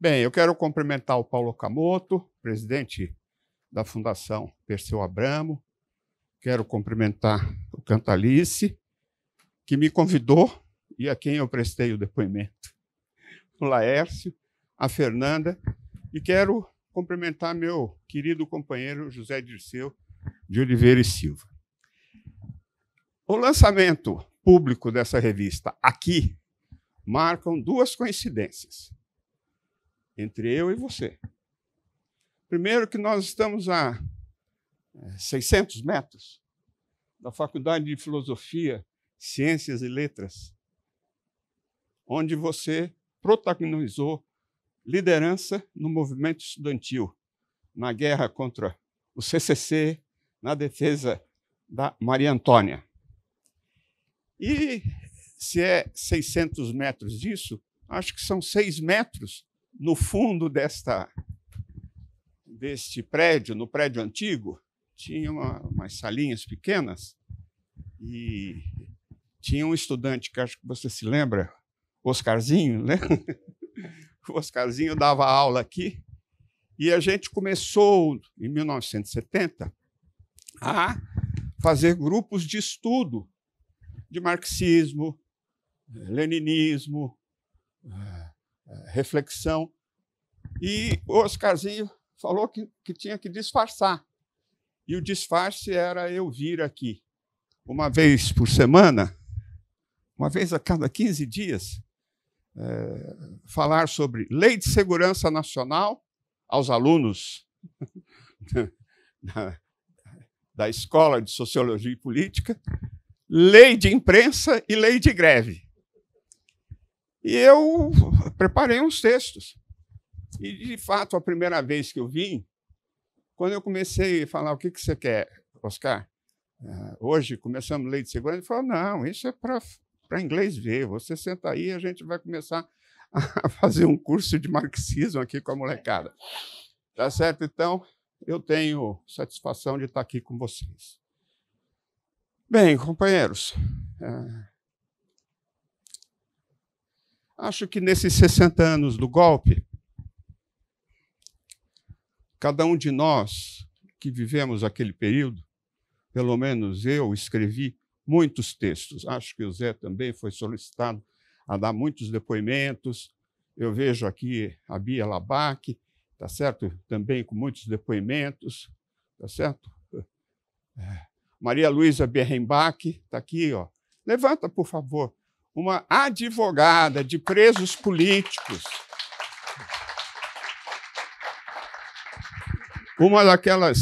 S6: Bem, eu quero cumprimentar o Paulo Camoto, presidente da Fundação Perseu Abramo. Quero cumprimentar o Cantalice, que me convidou e a quem eu prestei o depoimento, o Laércio, a Fernanda, e quero cumprimentar meu querido companheiro José Dirceu, de Oliveira e Silva. O lançamento público dessa revista aqui marcam duas coincidências entre eu e você. Primeiro, que nós estamos a 600 é, metros da Faculdade de Filosofia, Ciências e Letras, onde você protagonizou liderança no movimento estudantil, na guerra contra o CCC, na defesa da Maria Antônia. E se é 600 metros disso, acho que são 6 metros no fundo desta deste prédio, no prédio antigo, tinha uma, umas salinhas pequenas e tinha um estudante que acho que você se lembra, Oscarzinho, né? O Oscarzinho dava aula aqui e a gente começou em 1970 a fazer grupos de estudo de marxismo, leninismo, eh, eh, reflexão. E o Oscarzinho falou que, que tinha que disfarçar. E o disfarce era eu vir aqui uma vez por semana, uma vez a cada 15 dias, é, falar sobre lei de segurança nacional aos alunos da Escola de Sociologia e Política, lei de imprensa e lei de greve. E eu preparei uns textos. E, de fato, a primeira vez que eu vim, quando eu comecei a falar o que, que você quer, Oscar, eh, hoje começamos lei de segurança, ele falou: não, isso é para inglês ver. Você senta aí a gente vai começar a fazer um curso de marxismo aqui com a molecada. Tá certo? Então, eu tenho satisfação de estar aqui com vocês. Bem, companheiros, é... acho que nesses 60 anos do golpe, cada um de nós que vivemos aquele período, pelo menos eu escrevi muitos textos. Acho que o Zé também foi solicitado a dar muitos depoimentos. Eu vejo aqui a Bia Labac, tá certo? Também com muitos depoimentos, tá certo? É. Maria Luísa Berrembach, está aqui, ó. Levanta, por favor. Uma advogada de presos políticos. Uma daquelas,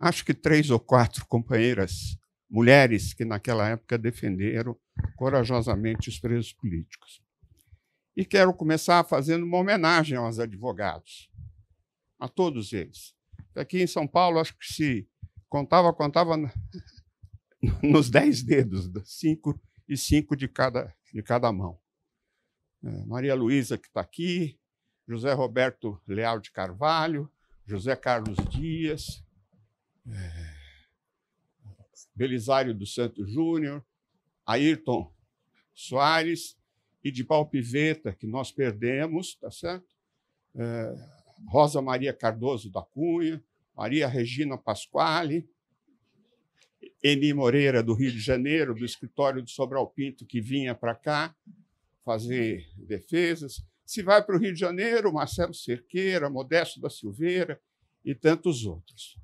S6: acho que três ou quatro companheiras mulheres que naquela época defenderam corajosamente os presos políticos. E quero começar fazendo uma homenagem aos advogados, a todos eles. Aqui em São Paulo, acho que se contava, contava nos dez dedos, né? cinco e cinco de cada, de cada mão. É, Maria Luísa, que está aqui, José Roberto Leal de Carvalho, José Carlos Dias, é, Belisário do Santo Júnior, Ayrton Soares, e de Palpiveta, que nós perdemos, tá certo? É, Rosa Maria Cardoso da Cunha, Maria Regina Pasquale, Eni Moreira, do Rio de Janeiro, do escritório de Sobral Pinto, que vinha para cá fazer defesas. Se vai para o Rio de Janeiro, Marcelo Cerqueira, Modesto da Silveira e tantos outros.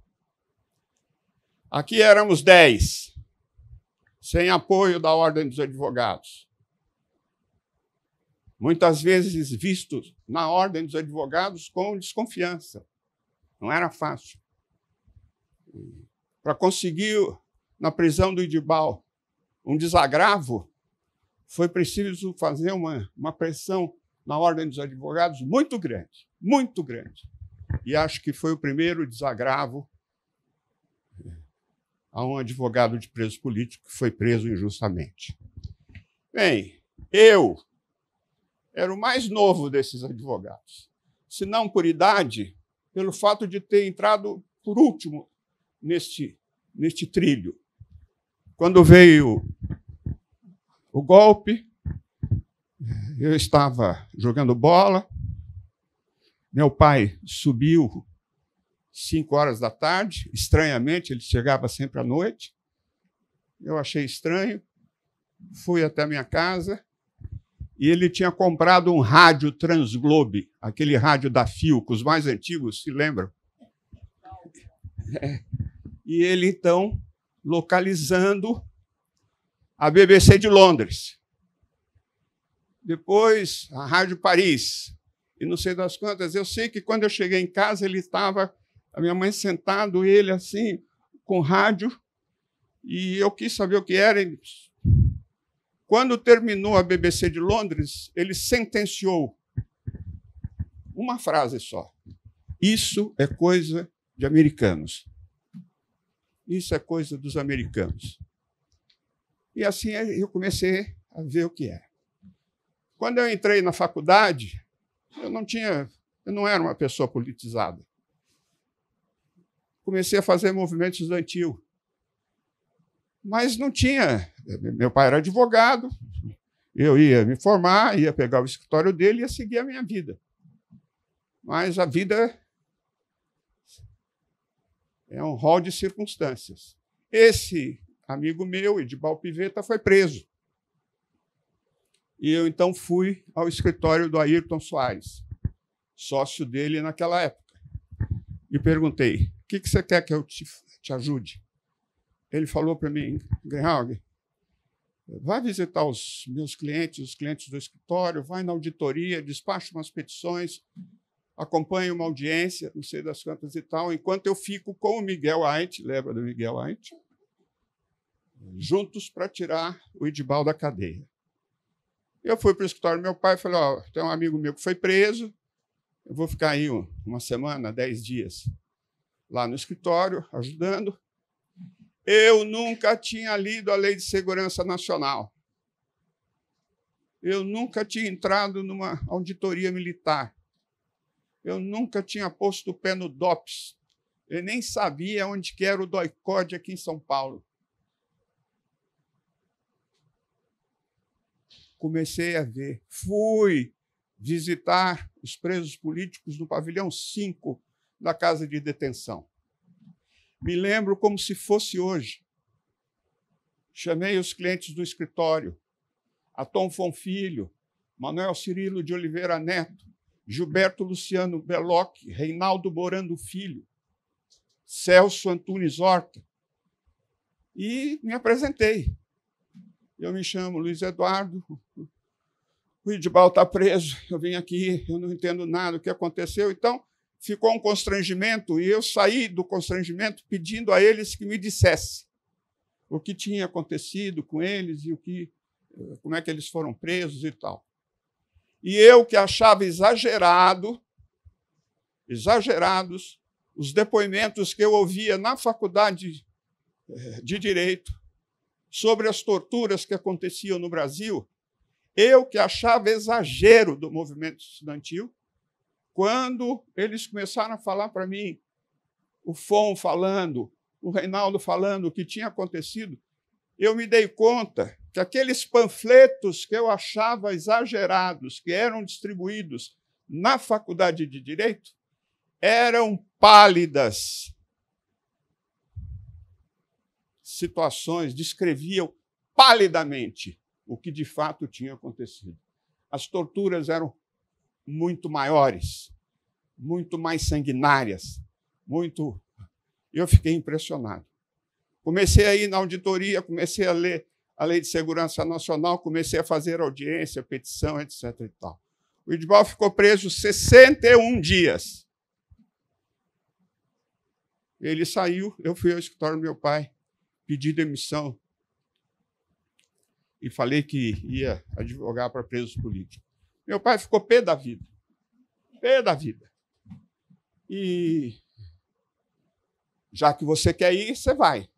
S6: Aqui éramos dez, sem apoio da Ordem dos Advogados muitas vezes vistos na ordem dos advogados com desconfiança. Não era fácil. Para conseguir, na prisão do Idibal, um desagravo, foi preciso fazer uma, uma pressão na ordem dos advogados muito grande, muito grande. E acho que foi o primeiro desagravo a um advogado de preso político que foi preso injustamente. Bem, eu era o mais novo desses advogados. Se não por idade, pelo fato de ter entrado por último neste, neste trilho. Quando veio o golpe, eu estava jogando bola, meu pai subiu cinco horas da tarde, estranhamente, ele chegava sempre à noite. Eu achei estranho, fui até a minha casa, e ele tinha comprado um rádio Transglobe, aquele rádio da Philco, os mais antigos se lembram. É. E ele, então, localizando a BBC de Londres. Depois, a Rádio Paris. E não sei das quantas. Eu sei que quando eu cheguei em casa, ele estava, a minha mãe sentado, ele assim, com rádio. E eu quis saber o que era, ele quando terminou a BBC de Londres, ele sentenciou uma frase só: Isso é coisa de americanos. Isso é coisa dos americanos. E assim é, eu comecei a ver o que é. Quando eu entrei na faculdade, eu não tinha, eu não era uma pessoa politizada. Comecei a fazer movimento estudantil. Mas não tinha meu pai era advogado, eu ia me formar, ia pegar o escritório dele e ia seguir a minha vida. Mas a vida é um rol de circunstâncias. Esse amigo meu, Edibal Piveta, foi preso. E eu então fui ao escritório do Ayrton Soares, sócio dele naquela época, e perguntei: o que, você quer que eu te, te ajude? Ele falou para mim, Greenhalg, Vai visitar os meus clientes, os clientes do escritório, vai na auditoria, despacha umas petições, acompanha uma audiência, não sei das quantas e tal, enquanto eu fico com o Miguel Ait, lembra do Miguel Ait? Juntos para tirar o Edibal da cadeia. Eu fui para o escritório do meu pai e falei: Ó, oh, tem um amigo meu que foi preso, eu vou ficar aí uma semana, dez dias lá no escritório, ajudando. Eu nunca tinha lido a Lei de Segurança Nacional. Eu nunca tinha entrado numa auditoria militar. Eu nunca tinha posto o pé no DOPS. Eu nem sabia onde que era o DOICOD aqui em São Paulo. Comecei a ver. Fui visitar os presos políticos no pavilhão 5 da Casa de Detenção. Me lembro como se fosse hoje. Chamei os clientes do escritório, Atom Fonfilho, Manuel Cirilo de Oliveira Neto, Gilberto Luciano Beloc, Reinaldo Morando Filho, Celso Antunes Horta, e me apresentei. Eu me chamo Luiz Eduardo, o Idibal está preso, eu vim aqui, eu não entendo nada do que aconteceu, então ficou um constrangimento e eu saí do constrangimento pedindo a eles que me dissesse o que tinha acontecido com eles e o que, eh, como é que eles foram presos e tal. E eu que achava exagerado, exagerados, os depoimentos que eu ouvia na faculdade eh, de direito sobre as torturas que aconteciam no Brasil, eu que achava exagero do movimento estudantil, quando eles começaram a falar para mim, o Fon falando, o Reinaldo falando o que tinha acontecido, eu me dei conta que aqueles panfletos que eu achava exagerados, que eram distribuídos na faculdade de direito, eram pálidas situações, descreviam palidamente o que de fato tinha acontecido. As torturas eram muito maiores, muito mais sanguinárias, muito. Eu fiquei impressionado. Comecei a ir na auditoria, comecei a ler a Lei de Segurança Nacional, comecei a fazer audiência, petição, etc. E tal. O Idbal ficou preso 61 dias. Ele saiu, eu fui ao escritório do meu pai, pedi demissão e falei que ia advogar para presos políticos. Meu pai ficou pé da vida. Pé da vida. E já que você quer ir, você vai.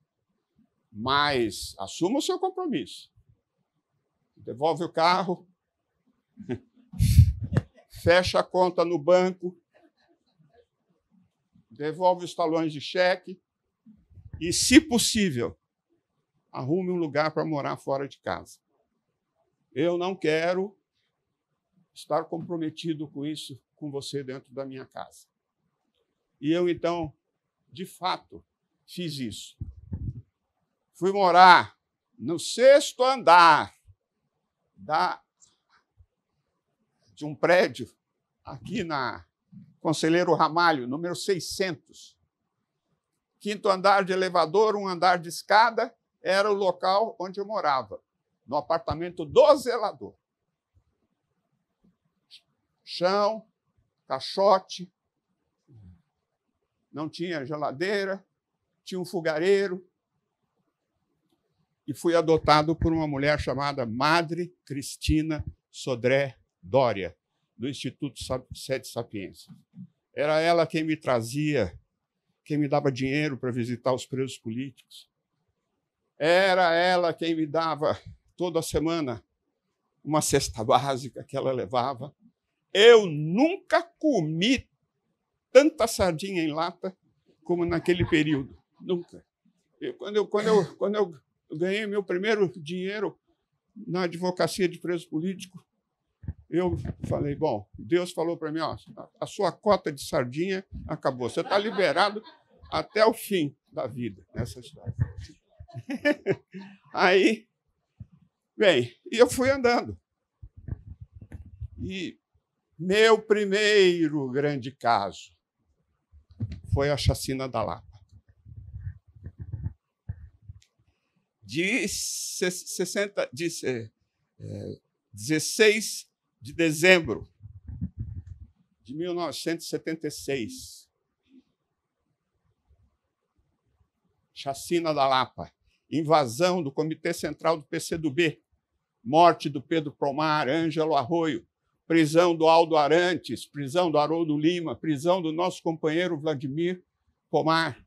S6: Mas assuma o seu compromisso. Devolve o carro, fecha a conta no banco, devolve os talões de cheque e, se possível, arrume um lugar para morar fora de casa. Eu não quero estar comprometido com isso com você dentro da minha casa. E eu então, de fato, fiz isso. Fui morar no sexto andar da de um prédio aqui na Conselheiro Ramalho, número 600. Quinto andar de elevador, um andar de escada, era o local onde eu morava, no apartamento do zelador chão, caixote, não tinha geladeira, tinha um fogareiro. E fui adotado por uma mulher chamada Madre Cristina Sodré Dória, do Instituto Sete Sapiência. Era ela quem me trazia, quem me dava dinheiro para visitar os presos políticos. Era ela quem me dava toda semana uma cesta básica que ela levava eu nunca comi tanta sardinha em lata como naquele período. Nunca. Eu, quando, eu, quando, eu, quando eu ganhei meu primeiro dinheiro na advocacia de preso político, eu falei, bom, Deus falou para mim, ó, a sua cota de sardinha acabou. Você está liberado até o fim da vida nessa história. Aí, bem, e eu fui andando. E meu primeiro grande caso foi a chacina da Lapa. De, 60, de é, 16 de dezembro de 1976. Chacina da Lapa, invasão do Comitê Central do PCdoB, morte do Pedro Promar, Ângelo Arroio, prisão do Aldo Arantes, prisão do Haroldo Lima, prisão do nosso companheiro Vladimir Pomar.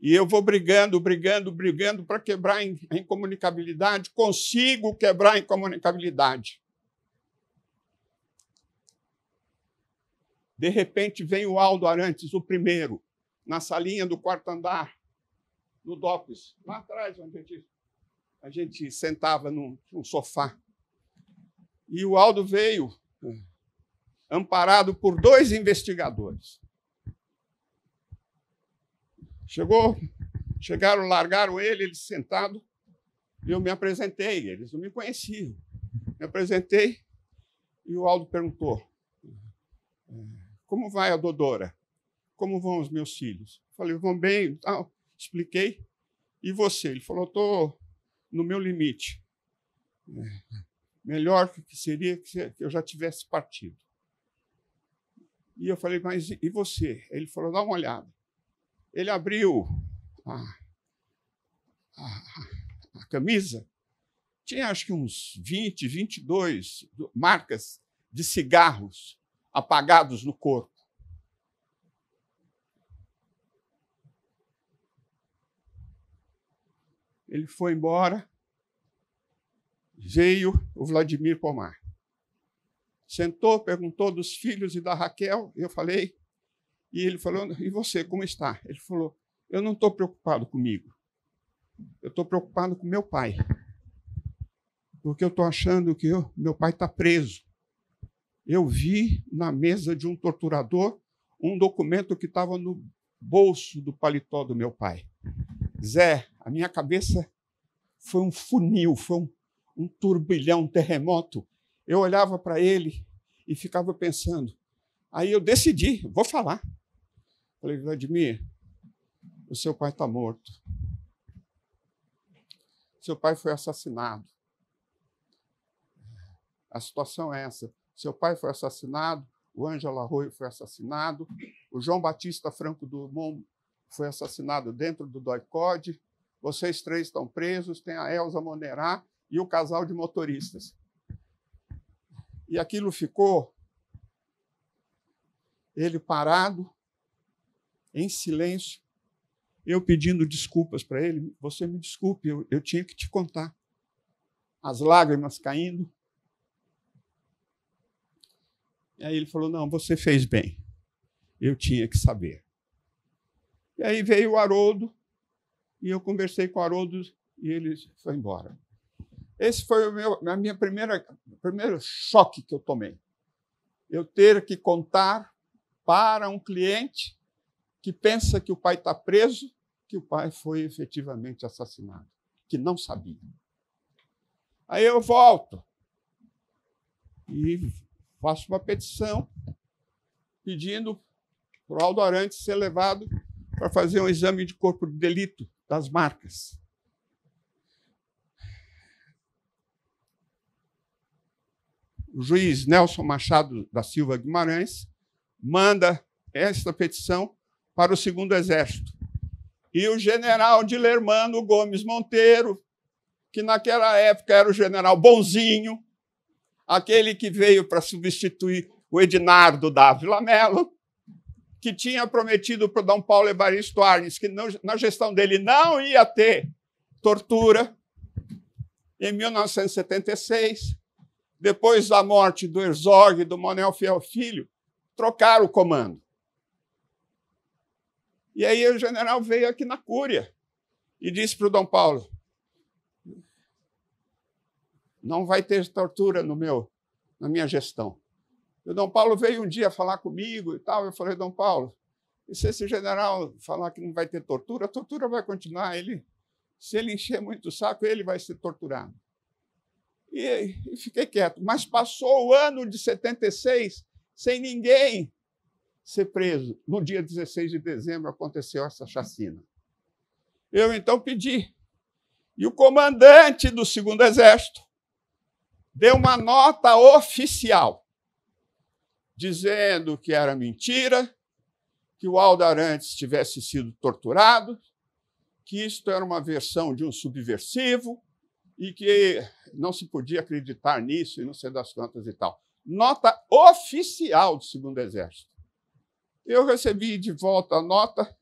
S6: E eu vou brigando, brigando, brigando para quebrar a incomunicabilidade, consigo quebrar a incomunicabilidade. De repente vem o Aldo Arantes, o primeiro, na salinha do quarto andar, no DOPS, lá atrás, onde a gente, a gente sentava num, num sofá. E o Aldo veio hum, amparado por dois investigadores. Chegou, chegaram, largaram ele, ele sentado, e eu me apresentei, eles não me conheciam. Me apresentei e o Aldo perguntou: é, Como vai a Dodora? Como vão os meus filhos? Falei: Vão bem, tal. Expliquei. E você? Ele falou: Estou no meu limite. É, melhor que seria que eu já tivesse partido. E eu falei, mas e você? Ele falou, dá uma olhada. Ele abriu a, a, a camisa, tinha acho que uns 20, 22 marcas de cigarros apagados no corpo. Ele foi embora veio o Vladimir Pomar. Sentou, perguntou dos filhos e da Raquel, eu falei, e ele falou: E você, como está? Ele falou: Eu não estou preocupado comigo, eu estou preocupado com meu pai, porque eu estou achando que eu, meu pai está preso. Eu vi na mesa de um torturador um documento que estava no bolso do paletó do meu pai. Zé, a minha cabeça foi um funil, foi um um turbilhão, um terremoto. Eu olhava para ele e ficava pensando. Aí eu decidi, vou falar. Falei, Vladimir, o seu pai está morto. Seu pai foi assassinado. A situação é essa. Seu pai foi assassinado, o Ângelo Arroio foi assassinado, o João Batista Franco Dumont foi assassinado dentro do DOICOD, vocês três estão presos, tem a Elza Monerá e o casal de motoristas. E aquilo ficou ele parado, em silêncio, eu pedindo desculpas para ele. Você me desculpe, eu, eu tinha que te contar. As lágrimas caindo. E aí ele falou: Não, você fez bem. Eu tinha que saber. E aí veio o Haroldo, e eu conversei com o Haroldo, e ele foi embora. Esse foi o meu a minha primeira primeiro choque que eu tomei. Eu ter que contar para um cliente que pensa que o pai está preso, que o pai foi efetivamente assassinado, que não sabia. Aí eu volto e faço uma petição pedindo para o Aldo Arantes ser levado para fazer um exame de corpo de delito das marcas. o juiz Nelson Machado da Silva Guimarães manda esta petição para o segundo exército. E o general de Lermano Gomes Monteiro, que naquela época era o general bonzinho, aquele que veio para substituir o Ednardo Dávila Mello, que tinha prometido para o Dom Paulo Evaristo Arnes que na gestão dele não ia ter tortura. Em 1976, depois da morte do Herzog e do Manuel Fiel Filho, trocaram o comando. E aí o general veio aqui na Cúria e disse para o Dom Paulo: não vai ter tortura no meu, na minha gestão. E o Dom Paulo veio um dia falar comigo e tal. Eu falei: Dom Paulo, e se esse general falar que não vai ter tortura, a tortura vai continuar. Ele, se ele encher muito o saco, ele vai ser torturado. E, e fiquei quieto. Mas passou o ano de 76 sem ninguém ser preso. No dia 16 de dezembro aconteceu essa chacina. Eu então pedi. E o comandante do segundo exército deu uma nota oficial dizendo que era mentira, que o Aldo Arantes tivesse sido torturado, que isto era uma versão de um subversivo, e que não se podia acreditar nisso e não sei das quantas e tal. Nota oficial do Segundo Exército. Eu recebi de volta a nota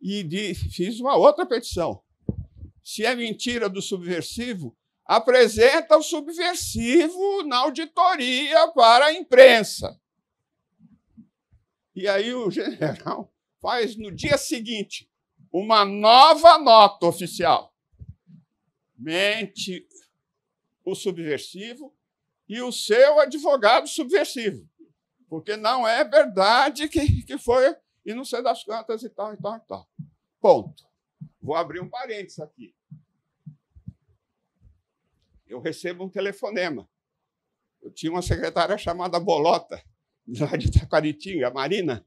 S6: e de, fiz uma outra petição. Se é mentira do subversivo, apresenta o subversivo na auditoria para a imprensa. E aí o general faz no dia seguinte uma nova nota oficial mente o subversivo e o seu advogado subversivo. Porque não é verdade que, que foi e não sei das quantas e tal, e tal, e tal. Ponto. Vou abrir um parênteses aqui. Eu recebo um telefonema. Eu tinha uma secretária chamada Bolota, lá de Itacaritinga, Marina.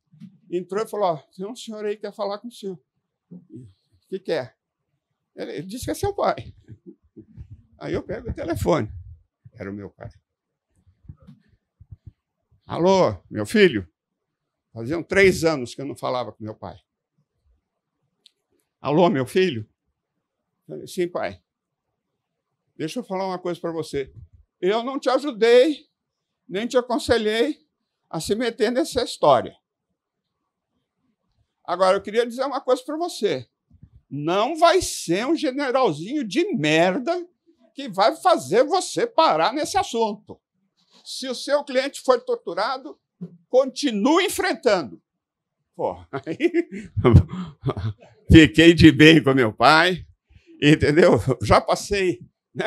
S6: Entrou e falou: tem um senhor aí que quer falar com o senhor. O que, quer? é? Ele, ele disse que é seu pai.
S7: Aí eu pego o telefone.
S6: Era o meu pai. Alô, meu filho? Faziam três anos que eu não falava com meu pai. Alô, meu filho? Sim, pai. Deixa eu falar uma coisa para você. Eu não te ajudei, nem te aconselhei a se meter nessa história. Agora, eu queria dizer uma coisa para você não vai ser um generalzinho de merda que vai fazer você parar nesse assunto. Se o seu cliente for torturado, continue enfrentando. Porra, aí fiquei de bem com meu pai, entendeu? Já passei né?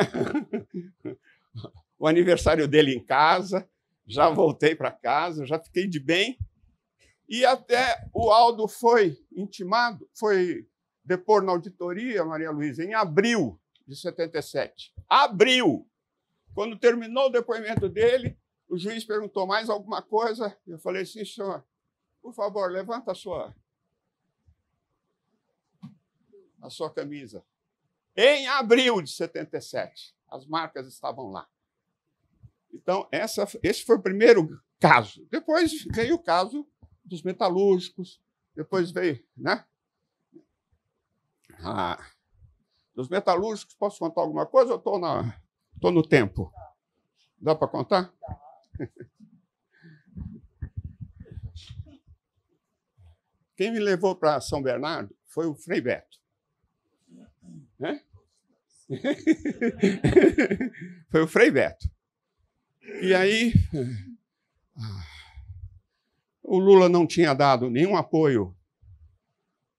S6: o aniversário dele em casa, já voltei para casa, já fiquei de bem. E até o Aldo foi intimado, foi depor na auditoria, Maria Luísa, em abril de 77. Abril! Quando terminou o depoimento dele, o juiz perguntou mais alguma coisa. Eu falei assim, senhor, por favor, levanta a sua, a sua camisa. Em abril de 77, as marcas estavam lá. Então, essa, esse foi o primeiro caso. Depois veio o caso dos metalúrgicos, depois veio né, ah, dos metalúrgicos, posso contar alguma coisa ou estou na... Tô no tempo? Dá para contar? Quem me levou para São Bernardo foi o Frei Beto. Né? foi o Frei Beto. E aí, o Lula não tinha dado nenhum apoio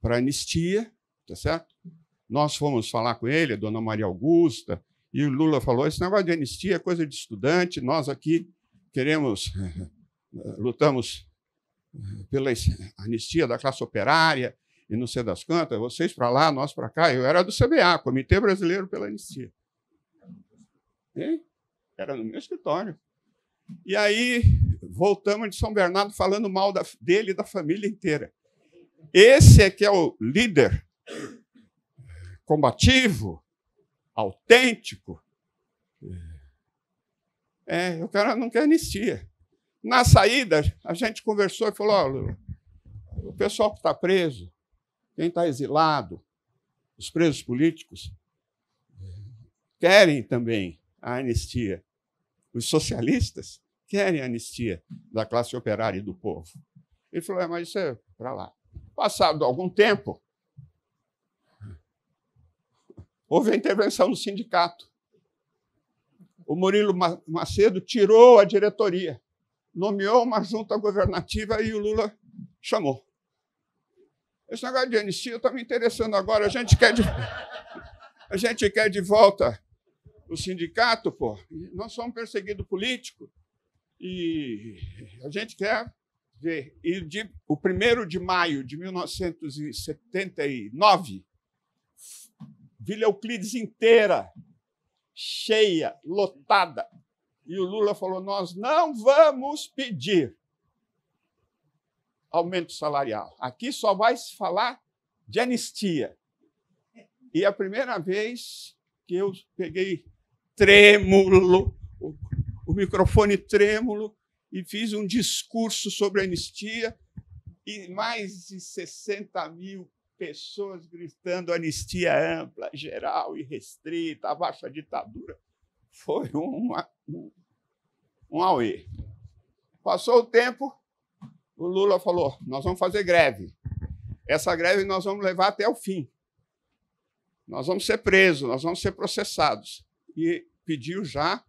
S6: para a anistia, tá certo? Nós fomos falar com ele, a dona Maria Augusta, e o Lula falou: esse negócio de anistia é coisa de estudante, nós aqui queremos, lutamos eh, pela anistia da classe operária e não sei das quantas, vocês para lá, nós para cá. Eu era do CBA, Comitê Brasileiro pela Anistia. era no meu escritório. E aí voltamos de São Bernardo falando mal da, dele e da família inteira. Esse é que é o líder combativo, autêntico. É, é, o cara não quer anistia. Na saída, a gente conversou e falou: o pessoal que está preso, quem está exilado, os presos políticos, querem também a anistia. Os socialistas querem a anistia da classe operária e do povo. Ele falou: é, mas isso é para lá. Passado algum tempo, houve a intervenção do sindicato. O Murilo Macedo tirou a diretoria, nomeou uma junta governativa e o Lula chamou. Esse negócio de anistia está me interessando agora. A gente quer de, a gente quer de volta o sindicato, pô. Nós somos perseguidos político e a gente quer ver. E de, o primeiro de maio de 1979 Vila Euclides inteira, cheia, lotada. E o Lula falou: nós não vamos pedir aumento salarial. Aqui só vai se falar de anistia. E a primeira vez que eu peguei trêmulo, o, o microfone trêmulo, e fiz um discurso sobre anistia, e mais de 60 mil pessoas gritando anistia ampla, geral e restrita, abaixo a ditadura. Foi uma, um, um auê. Passou o tempo, o Lula falou: nós vamos fazer greve. Essa greve nós vamos levar até o fim. Nós vamos ser presos, nós vamos ser processados. E pediu já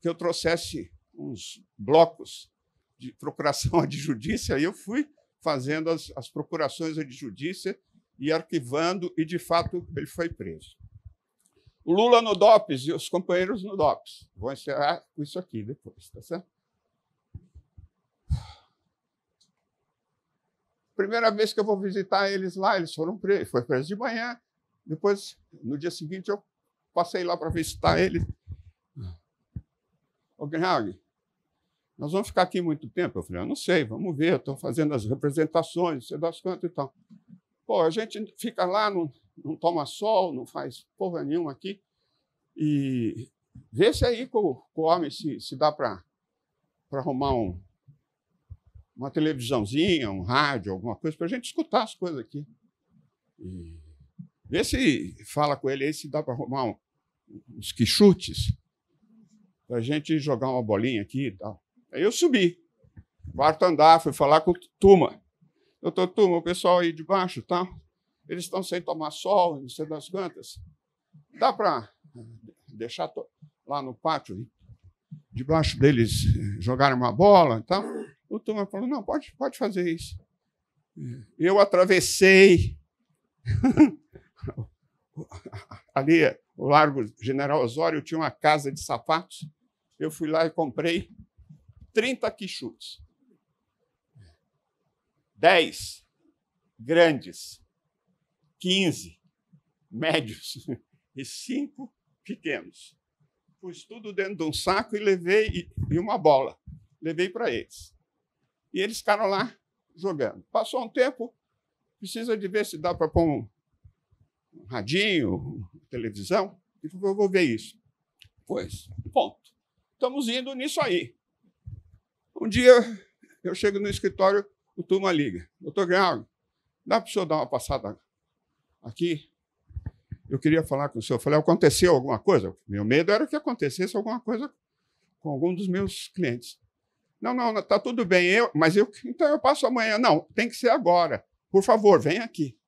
S6: que eu trouxesse uns blocos de procuração de judícia, e eu fui fazendo as, as procurações de judícia e arquivando, e de fato ele foi preso. O Lula no DOPS e os companheiros no DOPS. Vou encerrar com isso aqui depois, tá certo? Primeira vez que eu vou visitar eles lá, eles foram presos, foi preso de manhã. Depois, no dia seguinte, eu passei lá para visitar eles. O Greenhalg, nós vamos ficar aqui muito tempo? Eu falei, eu não sei, vamos ver, estou fazendo as representações, você dá as contas e tal. Pô, a gente fica lá, não, não toma sol, não faz porra nenhuma aqui. E vê se aí com, o homem se, se dá para arrumar um, uma televisãozinha, um rádio, alguma coisa, para a gente escutar as coisas aqui. E vê se fala com ele aí se dá para arrumar um, uns quichutes para a gente jogar uma bolinha aqui e tal. Aí eu subi, quarto andar, fui falar com o Tuma doutor Turma, o pessoal aí de baixo, tá? Eles estão sem tomar sol, não sei das quantas. Dá para eh, deixar lá no pátio, debaixo deles, eh, jogar uma bola e tá? tal? O Turma falou, não, pode, pode fazer isso. Eh, eu atravessei ali, o Largo General Osório tinha uma casa de sapatos. Eu fui lá e comprei 30 quichutes. 10 grandes, 15 médios e 5 pequenos. Pus tudo dentro de um saco e levei e uma bola. Levei para eles. E eles ficaram lá jogando. Passou um tempo, precisa de ver se dá para pôr um, radinho, televisão. e eu vou ver isso. Pois, ponto. Estamos indo nisso aí. Um dia eu chego no escritório o turma liga. Doutor Gregorio, dá para o senhor dar uma passada aqui? Eu queria falar com o senhor. Eu falei, aconteceu alguma coisa? Meu medo era que acontecesse alguma coisa com algum dos meus clientes. Não, não, tá tudo bem, eu, mas eu, então eu passo amanhã. Não, tem que ser agora. Por favor, vem aqui.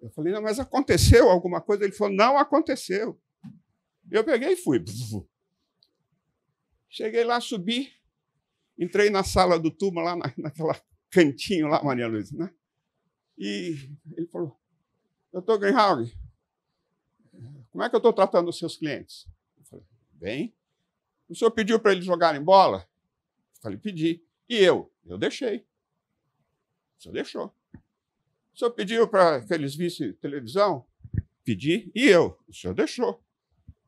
S6: Eu falei, não, mas aconteceu alguma coisa? Ele falou, não aconteceu. Eu peguei e fui. Cheguei lá, subi, entrei na sala do turma, lá naquela cantinho lá, Maria Luiz, né? E ele falou, doutor Greenhalg, como é que eu estou tratando os seus clientes? Eu falei, bem. O senhor pediu para eles jogarem bola? Eu falei, pedi. E eu? Eu deixei. O senhor deixou. O senhor pediu para que eles vissem televisão? Pedi. E eu? O senhor deixou.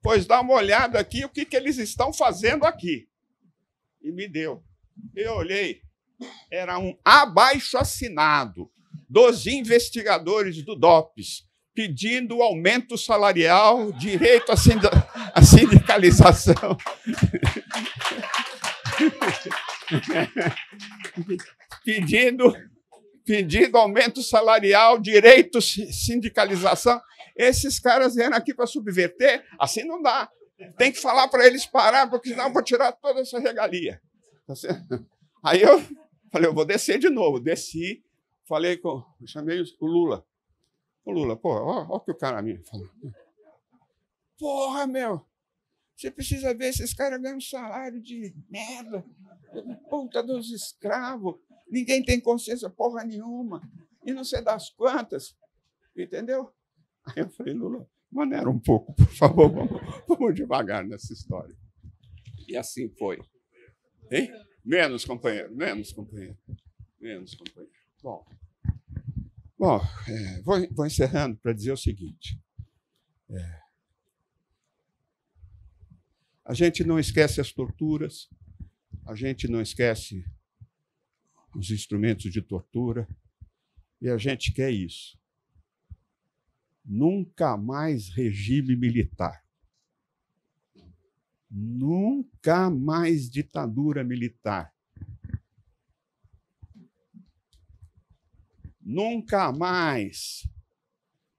S6: Pois dá uma olhada aqui o que, que eles estão fazendo aqui. E me deu. Eu olhei era um abaixo assinado dos investigadores do DOPS, pedindo aumento salarial, direito à sindicalização.
S3: pedindo,
S6: pedindo aumento salarial, direito sindicalização. Esses caras vieram aqui para subverter, assim não dá. Tem que falar para eles parar, porque senão eu vou tirar toda essa regalia. Tá Aí eu Falei, eu vou descer de novo. Desci, falei com. Chamei o Lula. O Lula, pô, ó, ó que o cara me falou. Porra, meu! Você precisa ver esses caras ganham salário de merda. Puta dos escravos. Ninguém tem consciência porra nenhuma. E não sei das quantas. Entendeu? Aí eu falei, Lula, maneira um pouco, por favor. Vamos, vamos devagar nessa história. E assim foi. Hein? Menos, companheiro, menos, companheiro. Menos, companheiro. Bom, bom é, vou, vou, encerrando para dizer o seguinte. É, a gente não esquece as torturas, a gente não esquece os instrumentos de tortura, e a gente quer isso. Nunca mais regime militar. Nunca mais ditadura militar. Nunca mais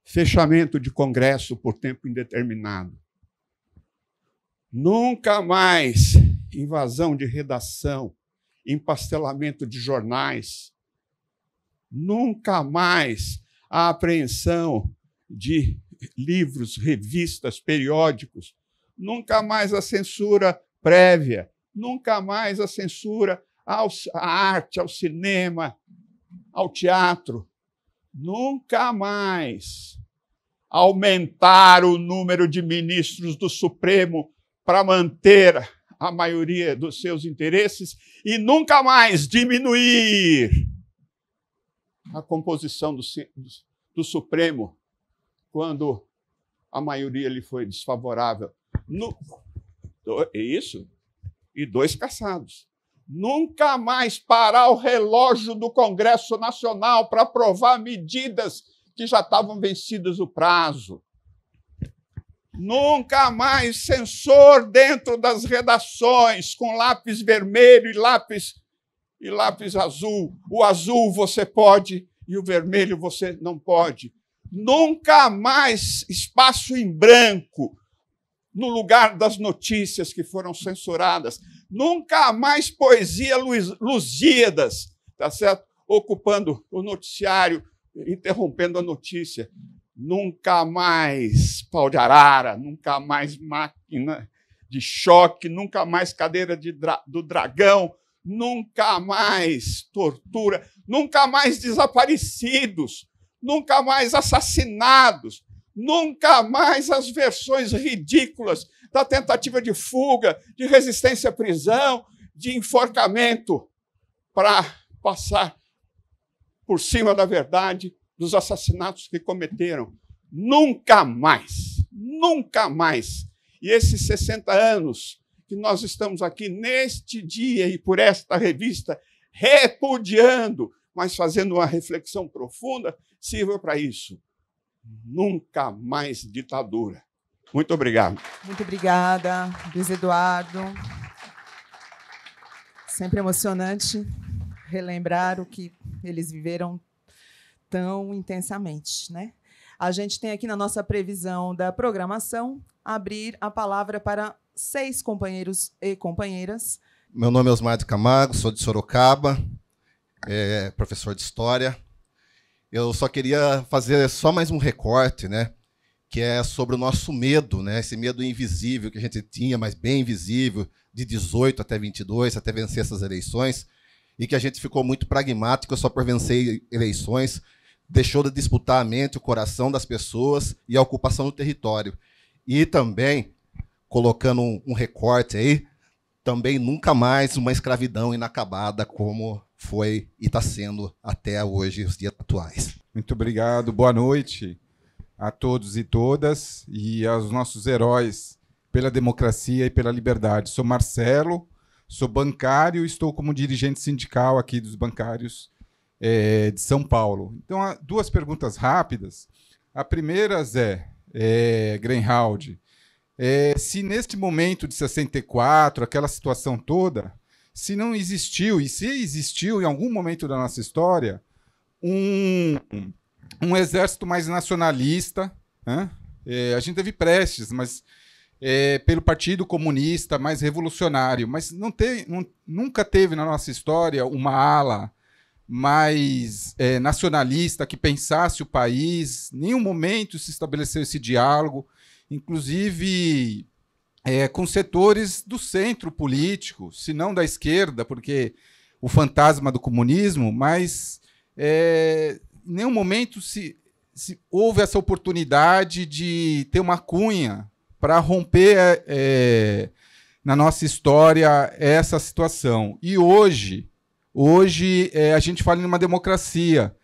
S6: fechamento de Congresso por tempo indeterminado. Nunca mais invasão de redação, empastelamento de jornais. Nunca mais a apreensão de livros, revistas, periódicos nunca mais a censura prévia, nunca mais a censura à arte, ao cinema, ao teatro. Nunca mais aumentar o número de ministros do Supremo para manter a maioria dos seus interesses e nunca mais diminuir a composição do, do Supremo quando a maioria lhe foi desfavorável. No, é isso. E dois caçados. Nunca mais parar o relógio do Congresso Nacional para aprovar medidas que já estavam vencidas o prazo. Nunca mais censor dentro das redações com lápis vermelho e lápis e lápis azul. O azul você pode e o vermelho você não pode. Nunca mais espaço em branco no lugar das notícias que foram censuradas. Nunca mais poesia luzidas, Lusíadas, tá certo? Ocupando o noticiário, interrompendo a notícia. Nunca mais pau de arara, nunca mais máquina de choque, nunca mais cadeira dra do dragão, nunca mais tortura, nunca mais desaparecidos, nunca mais assassinados, Nunca mais as versões ridículas da tentativa de fuga, de resistência à prisão, de enforcamento para passar por cima da verdade dos assassinatos que cometeram. Nunca mais, nunca mais. E esses 60 anos que nós estamos aqui neste dia e por esta revista repudiando, mas fazendo uma reflexão profunda, sirva para isso nunca mais ditadura. Muito obrigado.
S1: Muito obrigada, Luiz Eduardo. Sempre emocionante relembrar o que eles viveram tão intensamente, né? A gente tem aqui na nossa previsão da programação abrir a palavra para seis companheiros e companheiras.
S8: Meu nome é Osmar de Camargo, sou de Sorocaba, é professor de História, eu só queria fazer só mais um recorte, né? Que é sobre o nosso medo, né? Esse medo invisível que a gente tinha, mas bem invisível, de 18 até 22, até vencer essas eleições, e que a gente ficou muito pragmático só por vencer eleições, deixou de disputar a mente, o coração das pessoas e a ocupação do território. E também, colocando um, um recorte aí, também nunca mais uma escravidão inacabada como foi e está sendo até hoje, os dias atuais. Muito obrigado, boa noite a todos e todas e aos nossos heróis pela democracia e pela liberdade. Sou Marcelo, sou bancário e estou como dirigente sindical aqui dos bancários é, de São Paulo. Então, duas perguntas rápidas. A primeira, Zé é, Grenhaldi, é, se neste momento de 64, aquela situação toda, se não existiu, e se existiu em algum momento da nossa história, um, um exército mais nacionalista. Né? É, a gente teve Prestes, mas é, pelo Partido Comunista, mais revolucionário. Mas não teve, não, nunca teve na nossa história uma ala mais é, nacionalista que pensasse o país. Nenhum momento se estabeleceu esse diálogo. Inclusive, é, com setores do centro político, se não da esquerda, porque o fantasma do comunismo, mas é, em nenhum momento se, se, houve essa oportunidade de ter uma cunha para romper é, é, na nossa história essa situação. E hoje, hoje é, a gente fala em uma democracia,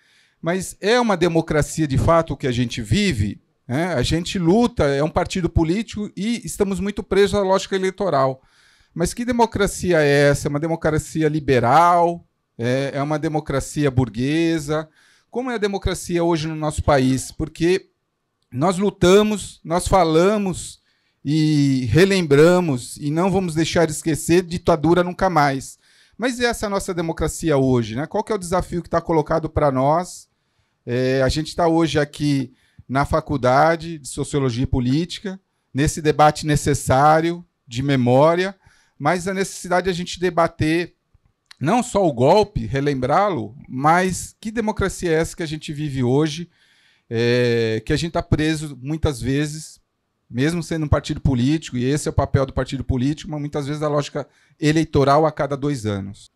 S8: mas é uma democracia de fato o que a gente vive? É, a gente luta, é um partido político e estamos muito presos à lógica eleitoral. Mas que democracia é essa? É uma democracia liberal? É, é uma democracia burguesa? Como é a democracia hoje no nosso país? Porque nós lutamos, nós falamos e relembramos e não vamos deixar esquecer ditadura nunca mais. Mas é essa é a nossa democracia hoje, né? Qual é o desafio que está colocado para nós? É, a gente está hoje aqui na faculdade de Sociologia e Política, nesse debate necessário de memória, mas a necessidade de a gente debater não só o golpe, relembrá-lo, mas que democracia é essa que a gente vive hoje, é, que a gente está preso muitas vezes, mesmo sendo um partido político, e esse é o papel do partido político, mas muitas vezes da lógica eleitoral a cada dois anos.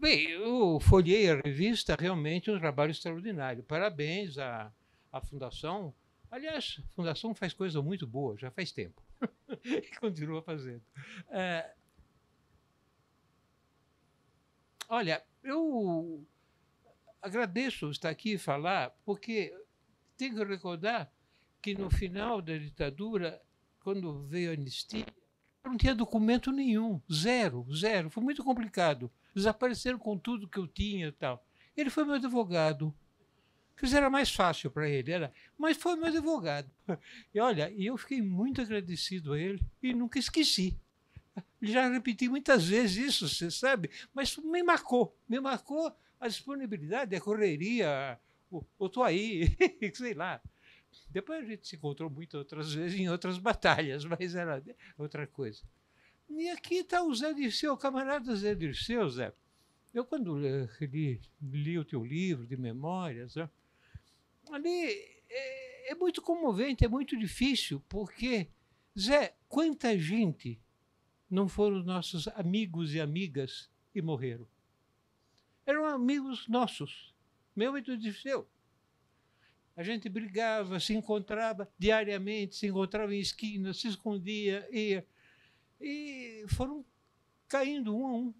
S9: Bem, eu folhei a revista, realmente é um trabalho extraordinário. Parabéns a a fundação. Aliás, a fundação faz coisa muito boa, já faz tempo. e continua fazendo. É... Olha, eu agradeço estar aqui e falar, porque tenho que recordar que no final da ditadura, quando veio a anistia, não tinha documento nenhum, zero, zero. Foi muito complicado. Desapareceram com tudo que eu tinha e tal. Ele foi meu advogado. Quer era mais fácil para ele, era, mas foi meu advogado. E olha, eu fiquei muito agradecido a ele e nunca esqueci. Já repeti muitas vezes isso, você sabe, mas me marcou, me marcou a disponibilidade, a correria, o, o tô aí, sei lá. Depois a gente se encontrou muito outras vezes em outras batalhas, mas era outra coisa. E aqui está o Zé Dirceu, o camarada Zé Dirceu, Zé. Eu, quando eh, li, li o teu livro de memórias, né, ali é, é muito comovente, é muito difícil, porque, Zé, quanta gente não foram nossos amigos e amigas e morreram? Eram amigos nossos, meu e do seu. A gente brigava, se encontrava diariamente, se encontrava em esquina, se escondia, ia. E foram caindo um a um.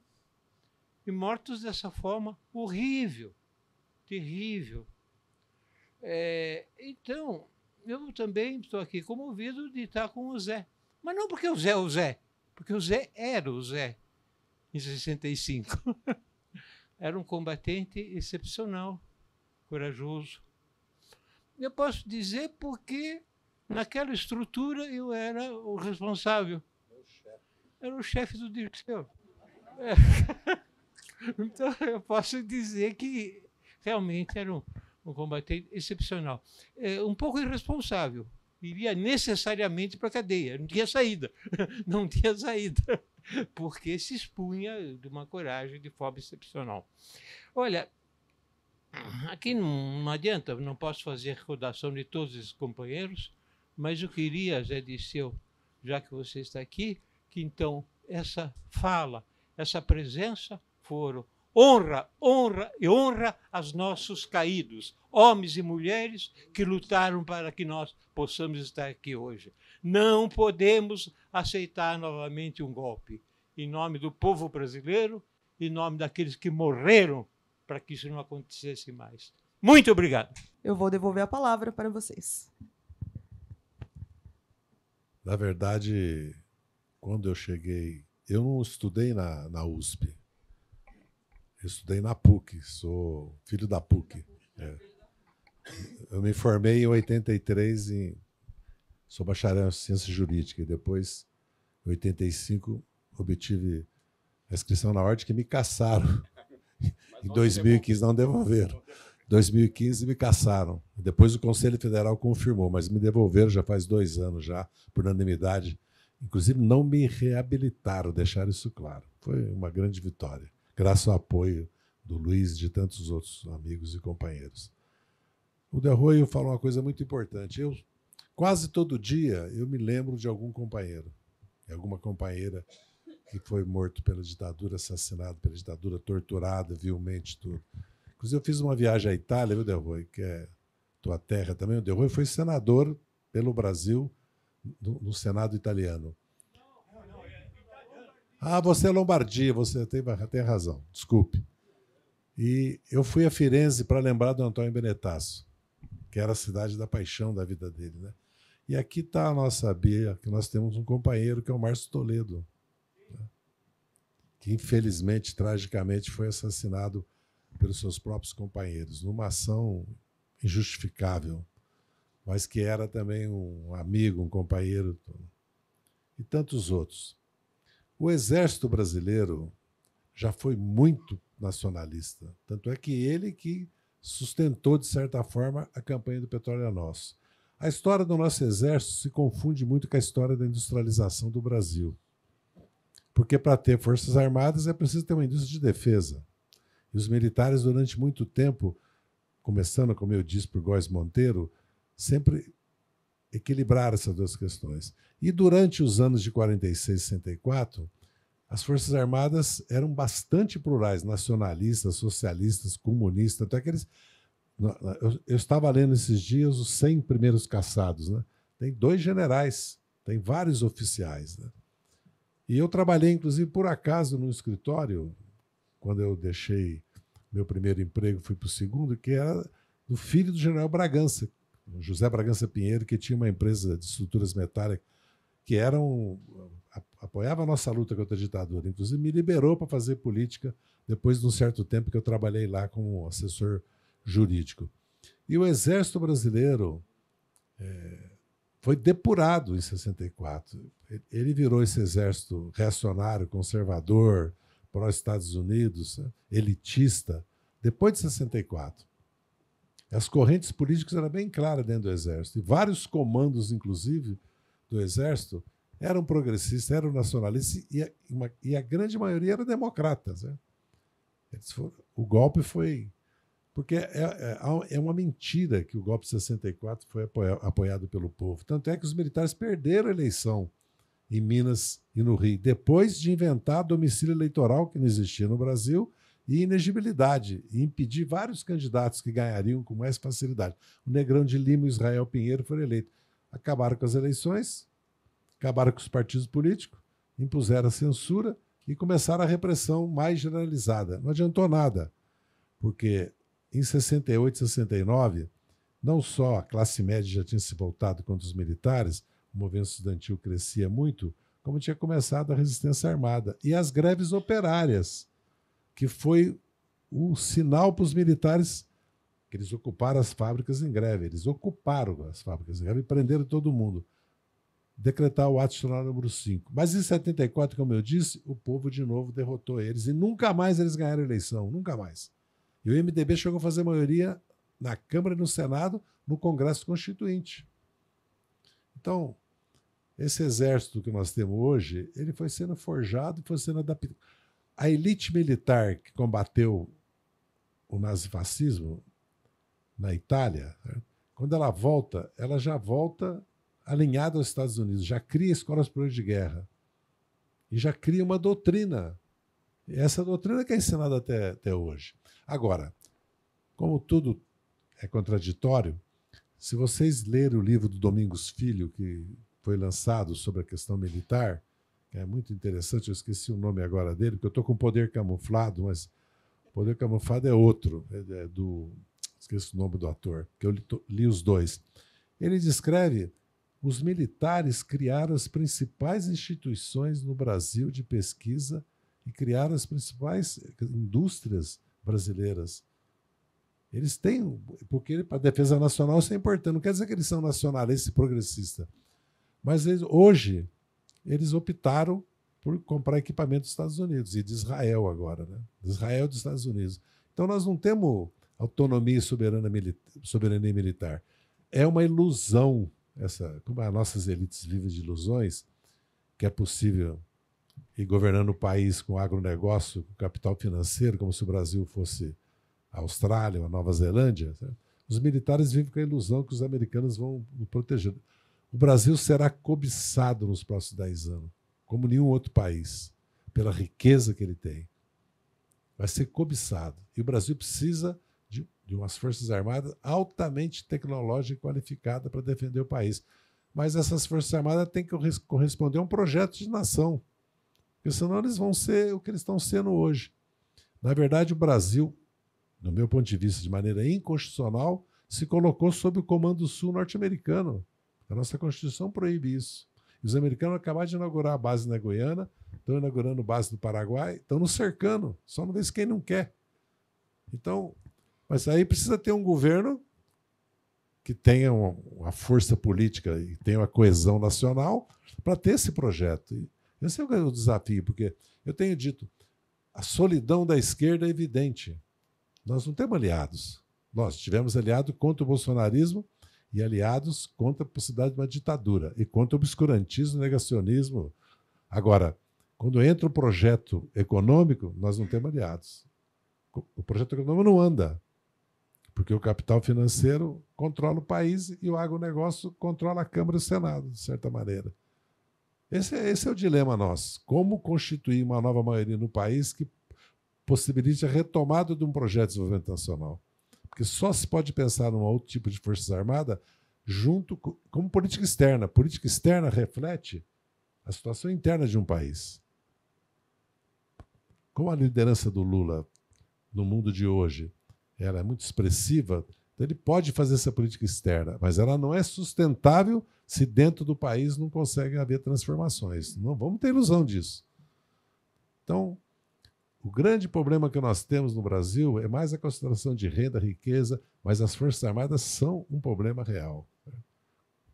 S9: E mortos dessa forma horrível, terrível. É, então, eu também estou aqui comovido de estar com o Zé. Mas não porque o Zé é o Zé, porque o Zé era o Zé em 65. era um combatente excepcional, corajoso. Eu posso dizer porque naquela estrutura eu era o responsável. Era o chefe do Dirceu. É. Então eu posso dizer que realmente era um um combatente é excepcional. É, um pouco irresponsável, iria necessariamente para a cadeia, não tinha saída, não tinha saída, porque se expunha de uma coragem de forma excepcional. Olha, aqui não, não adianta, não posso fazer recordação de todos esses companheiros, mas eu queria, Zé Disseu, já que você está aqui, que então essa fala, essa presença foram honra, honra e honra aos nossos caídos, homens e mulheres que lutaram para que nós possamos estar aqui hoje. Não podemos aceitar novamente um golpe. Em nome do povo brasileiro, em nome daqueles que morreram para que isso não acontecesse mais.
S5: Muito obrigado.
S9: Eu vou devolver a
S1: palavra para vocês.
S5: Na verdade, quando eu cheguei, eu não estudei na, na USP eu estudei na PUC, sou filho da PUC. É. Eu me formei em 83 em sou bacharel em ciência jurídica e depois em 85 obtive a inscrição na ordem que me caçaram. em 2015 não devolveram. 2015 me caçaram. Depois o Conselho Federal confirmou, mas me devolveram já faz dois anos já, por unanimidade. Inclusive não me reabilitaram, deixaram isso claro. Foi uma grande vitória graças ao apoio do Luiz e de tantos outros amigos e companheiros. O Del Arroio falou uma coisa muito importante. Eu quase todo dia eu me lembro de algum companheiro, de alguma companheira que foi morto pela ditadura, assassinado pela ditadura, torturado vilmente tudo. Inclusive eu fiz uma viagem à Itália, viu, Del Arroio, que é tua terra também. O Del Arroio foi senador pelo Brasil no, no Senado italiano. Ah, você é Lombardia, você tem, tem razão, desculpe. E eu fui a Firenze para lembrar do Antônio Benetasso, que era a cidade da paixão da vida dele. Né? E aqui está a nossa Bia, que nós temos um companheiro que é o Márcio Toledo, né? que infelizmente, tragicamente, foi assassinado pelos seus próprios companheiros, numa ação injustificável, mas que era também um amigo, um companheiro, e tantos outros. O exército brasileiro já foi muito nacionalista, tanto é que ele que sustentou, de certa forma, a campanha do petróleo é nosso. A história do nosso exército se confunde muito com a história da industrialização do Brasil. Porque para ter forças armadas é preciso ter uma indústria de defesa. E os militares, durante muito tempo, começando, como eu disse, por Góes Monteiro, sempre equilibraram essas duas questões. E durante os anos de 46 e 64, as Forças Armadas eram bastante plurais, nacionalistas, socialistas, comunistas, até aqueles. Eu, estava lendo esses dias os 100 primeiros caçados. Né? Tem dois generais, tem vários oficiais. Né? E eu trabalhei, inclusive, por acaso, num escritório, quando eu deixei meu primeiro emprego, fui para o segundo, que era do filho do general Bragança, José Bragança Pinheiro, que tinha uma empresa de estruturas metálicas que eram apoiava a nossa luta contra a ditadura, inclusive me liberou para fazer política depois de um certo tempo que eu trabalhei lá como assessor jurídico. E o Exército Brasileiro é, foi depurado em 64. Ele virou esse exército reacionário, conservador, pró-Estados Unidos, né, elitista, depois de 64. As correntes políticas eram bem claras dentro do Exército. E vários comandos, inclusive, do Exército eram progressistas, eram nacionalistas e a, uma, e a grande maioria eram democratas. Né? Foram, o golpe foi. Porque é, é, é, é uma mentira que o golpe de 64 foi apoiado pelo povo. Tanto é que os militares perderam a eleição em Minas e no Rio, depois de inventar domicílio eleitoral, que não existia no Brasil, e inegibilidade, e impedir vários candidatos que ganhariam com mais facilidade. O Negrão de Lima e Israel Pinheiro foram eleitos acabaram com as eleições, acabaram com os partidos políticos, impuseram a censura e começaram a repressão mais generalizada. Não adiantou nada, porque em 68, 69, não só a classe média já tinha se voltado contra os militares, o movimento estudantil crescia muito, como tinha começado a resistência armada e as greves operárias, que foi o sinal para os militares que eles ocuparam as fábricas em greve. Eles ocuparam as fábricas em greve e prenderam todo mundo. Decretar o ato institucional número 5. Mas em 74, como eu disse, o povo de novo derrotou eles e nunca mais eles ganharam eleição, nunca mais. E o MDB chegou a fazer maioria na Câmara e no Senado, no Congresso Constituinte. Então, esse exército que nós temos hoje, ele foi sendo forjado, foi sendo adaptado. A elite militar que combateu o nazifascismo na Itália, né, quando ela volta, ela já volta alinhada aos Estados Unidos, já cria escolas para de guerra e já cria uma doutrina. essa doutrina que é ensinada até, até hoje. Agora, como tudo é contraditório, se vocês lerem o livro do Domingos Filho, que foi lançado sobre a questão militar, é muito interessante, eu esqueci o nome agora dele, porque eu estou com poder camuflado, mas poder camuflado é outro, é, é do esqueço o nome do ator, que eu li, li os dois. Ele descreve os militares criaram as principais instituições no Brasil de pesquisa e criaram as principais indústrias brasileiras. Eles têm, porque a defesa nacional isso é importante, não quer dizer que eles são nacionalistas e progressistas. Mas eles, hoje, eles optaram por comprar equipamento dos Estados Unidos e de Israel agora, né? de Israel e dos Estados Unidos. Então nós não temos autonomia e soberana milita soberania militar. É uma ilusão, essa, como as nossas elites vivem de ilusões, que é possível ir governando o país com agronegócio, com capital financeiro, como se o Brasil fosse a Austrália ou a Nova Zelândia. Os militares vivem com a ilusão que os americanos vão proteger. O Brasil será cobiçado nos próximos 10 anos, como nenhum outro país, pela riqueza que ele tem. Vai ser cobiçado. E o Brasil precisa de umas Forças Armadas altamente tecnológica e qualificada para defender o país. Mas essas Forças Armadas têm que corresponder a um projeto de nação, porque senão eles vão ser o que eles estão sendo hoje. Na verdade, o Brasil, do meu ponto de vista, de maneira inconstitucional, se colocou sob o comando sul norte-americano. A nossa Constituição proíbe isso. E os americanos acabaram de inaugurar a base na Goiânia, estão inaugurando a base no Paraguai, estão nos cercando, só não vê se quem não quer. Então, mas aí precisa ter um governo que tenha uma força política e tenha uma coesão nacional para ter esse projeto. Esse é, é o desafio, porque eu tenho dito, a solidão da esquerda é evidente. Nós não temos aliados. Nós tivemos aliado contra o bolsonarismo e aliados contra a possibilidade de uma ditadura e contra o obscurantismo, negacionismo. Agora, quando entra o projeto econômico, nós não temos aliados. O projeto econômico não anda porque o capital financeiro controla o país e o agronegócio controla a Câmara e o Senado, de certa maneira. Esse é, esse é o dilema nosso. Como constituir uma nova maioria no país que possibilite a retomada de um projeto de desenvolvimento nacional? Porque só se pode pensar num outro tipo de Forças Armadas junto com, como política externa. Política externa reflete a situação interna de um país. Como a liderança do Lula no mundo de hoje ela é muito expressiva, então ele pode fazer essa política externa, mas ela não é sustentável se dentro do país não consegue haver transformações. Não vamos ter ilusão disso. Então, o grande problema que nós temos no Brasil é mais a concentração de renda, riqueza, mas as Forças Armadas são um problema real.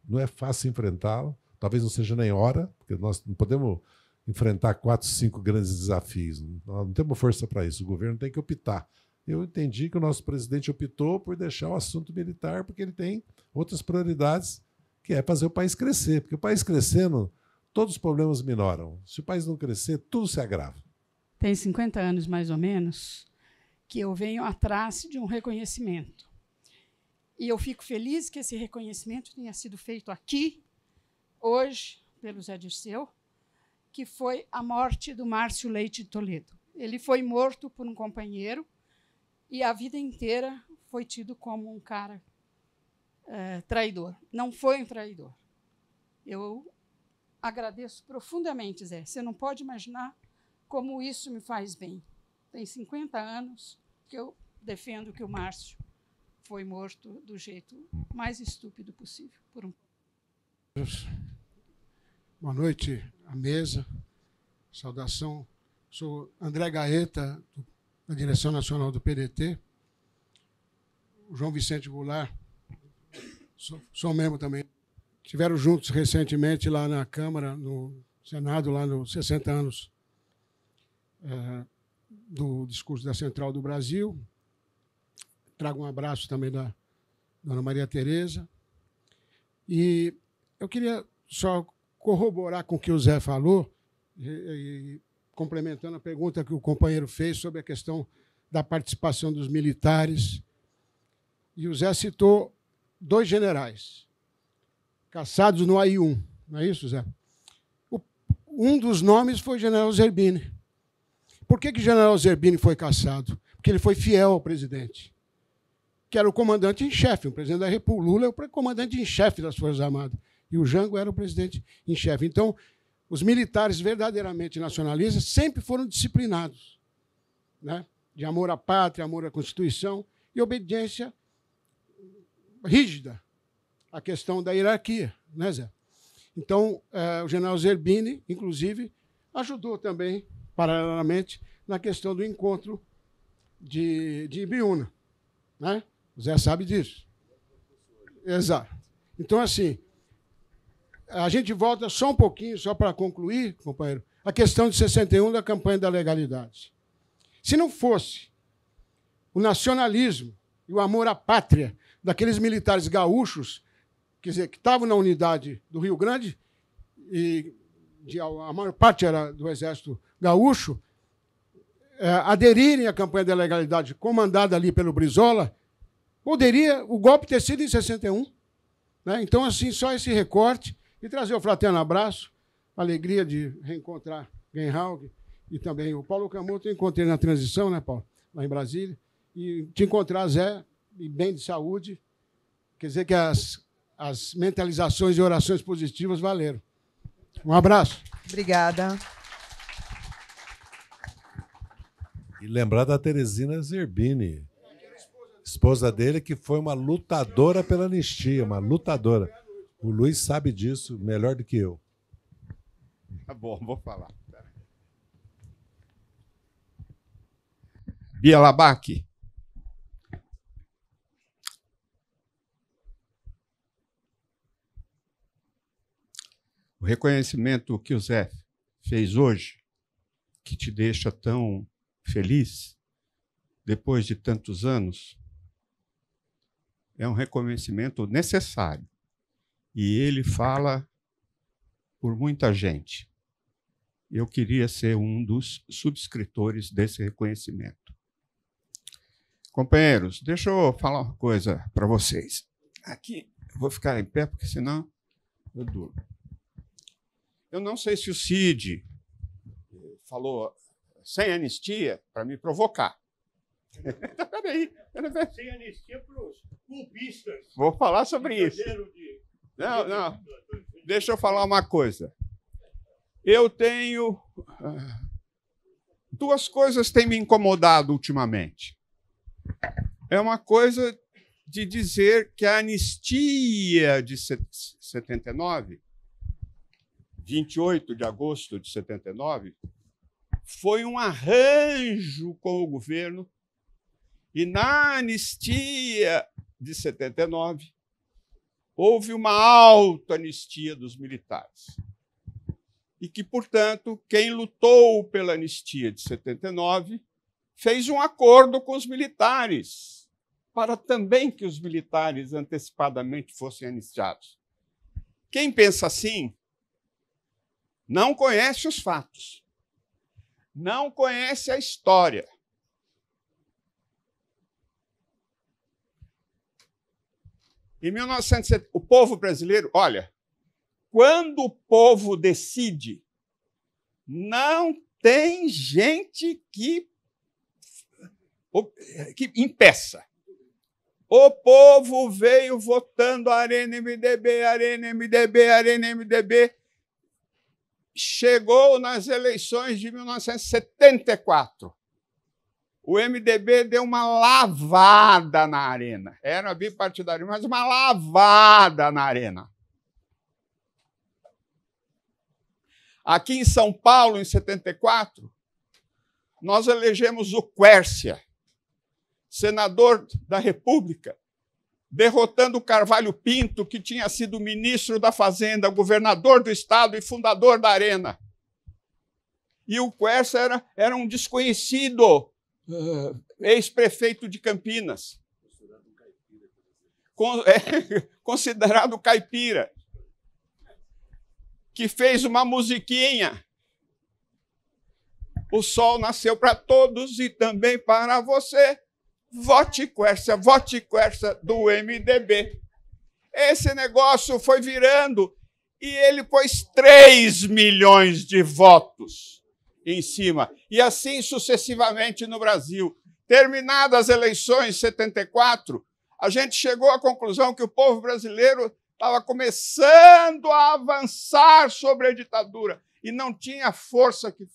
S5: Não é fácil enfrentá-lo, talvez não seja nem hora, porque nós não podemos enfrentar quatro, cinco grandes desafios. Nós não temos força para isso. O governo tem que optar eu entendi que o nosso presidente optou por deixar o assunto militar, porque ele tem outras prioridades, que é fazer o país crescer. Porque o país crescendo, todos os problemas minoram. Se o país não crescer, tudo se agrava.
S1: Tem 50 anos, mais ou menos, que eu venho atrás de um reconhecimento. E eu fico feliz que esse reconhecimento tenha sido feito aqui, hoje, pelo Zé Dirceu, que foi a morte do Márcio Leite de Toledo. Ele foi morto por um companheiro e a vida inteira foi tido como um cara é, traidor. Não foi um traidor. Eu agradeço profundamente, Zé. Você não pode imaginar como isso me faz bem. Tem 50 anos que eu defendo que o Márcio foi morto do jeito mais estúpido possível por um.
S7: Boa noite à mesa. Saudação. Sou André Gaeta, do da direção nacional do PDT, o João Vicente Goulart, sou, sou membro também. Tiveram juntos recentemente lá na Câmara, no Senado, lá nos 60 anos é, do discurso da Central do Brasil. Trago um abraço também da Dona Maria Tereza. E eu queria só corroborar com o que o Zé falou e, complementando a pergunta que o companheiro fez sobre a questão da participação dos militares. E o Zé citou dois generais caçados no AI-1, não é isso, Zé? um dos nomes foi general Zerbini. Por que, que general Zerbini foi caçado? Porque ele foi fiel ao presidente, que era o comandante em chefe, o presidente da República. Lula é o comandante em chefe das Forças Armadas. E o Jango era o presidente em chefe. Então, os militares verdadeiramente nacionalistas sempre foram disciplinados, né? de amor à pátria, amor à Constituição e obediência rígida à questão da hierarquia, né, Zé? Então, eh, o general Zerbini, inclusive, ajudou também, paralelamente, na questão do encontro de, de Ibiúna. Né? O Zé sabe disso. Exato. Então, assim, a gente volta só um pouquinho, só para concluir, companheiro, a questão de 61 da campanha da legalidade. Se não fosse o nacionalismo e o amor à pátria daqueles militares gaúchos, quer dizer, que estavam na unidade do Rio Grande, e de, a maior parte era do exército gaúcho, é, aderirem à campanha da legalidade comandada ali pelo Brizola, poderia o golpe ter sido em 61. Né? Então, assim, só esse recorte e trazer o fraterno abraço, alegria de reencontrar Genhaug e também o Paulo Camuto. Eu encontrei na transição, né, Paulo? Lá em Brasília. E te encontrar, Zé, e bem de saúde. Quer dizer que as, as mentalizações e orações positivas valeram. Um
S5: abraço.
S1: Obrigada.
S5: E lembrar da Teresina Zerbini, esposa dele, que foi uma lutadora pela anistia, uma lutadora. O Luiz sabe disso melhor do que eu.
S6: Tá bom, vou falar. Bia O reconhecimento que o Zé fez hoje, que te deixa tão feliz, depois de tantos anos, é um reconhecimento necessário e ele fala por muita gente. Eu queria ser um dos subscritores desse reconhecimento. Companheiros, deixa eu falar uma coisa para vocês. Aqui, vou ficar em pé, porque senão eu durmo. Eu não sei se o Cid falou sem anistia para me provocar. Peraí. Tá tá sem anistia para os culpistas. Vou falar sobre isso. De... Não, não. Deixa eu falar uma coisa. Eu tenho. Ah, duas coisas têm me incomodado ultimamente. É uma coisa de dizer que a anistia de 79, 28 de agosto de 79, foi um arranjo com o governo. E na anistia de 79, houve uma alta anistia dos militares. E que, portanto, quem lutou pela anistia de 79 fez um acordo com os militares, para também que os militares antecipadamente fossem anistiados. Quem pensa assim não conhece os fatos, não conhece a história Em 1970, o povo brasileiro, olha, quando o povo decide, não tem gente que, que impeça. O povo veio votando Arena MDB, Arena MDB, Arena MDB. Chegou nas eleições de 1974. O MDB deu uma lavada na arena. Era bipartidário, mas uma lavada na arena. Aqui em São Paulo, em 74, nós elegemos o Quércia, senador da República, derrotando o Carvalho Pinto, que tinha sido ministro da Fazenda, governador do Estado e fundador da Arena. E o Quércia era, era um desconhecido uh, ex-prefeito de Campinas. É, considerado caipira. Que fez uma musiquinha. O sol nasceu para todos e também para você. Vote Quercia, vote Quercia do MDB. Esse negócio foi virando e ele pôs 3 milhões de votos em cima. E assim sucessivamente no Brasil. Terminadas as eleições de 74, a gente chegou à conclusão que o povo brasileiro estava começando a avançar sobre a ditadura e não tinha força que,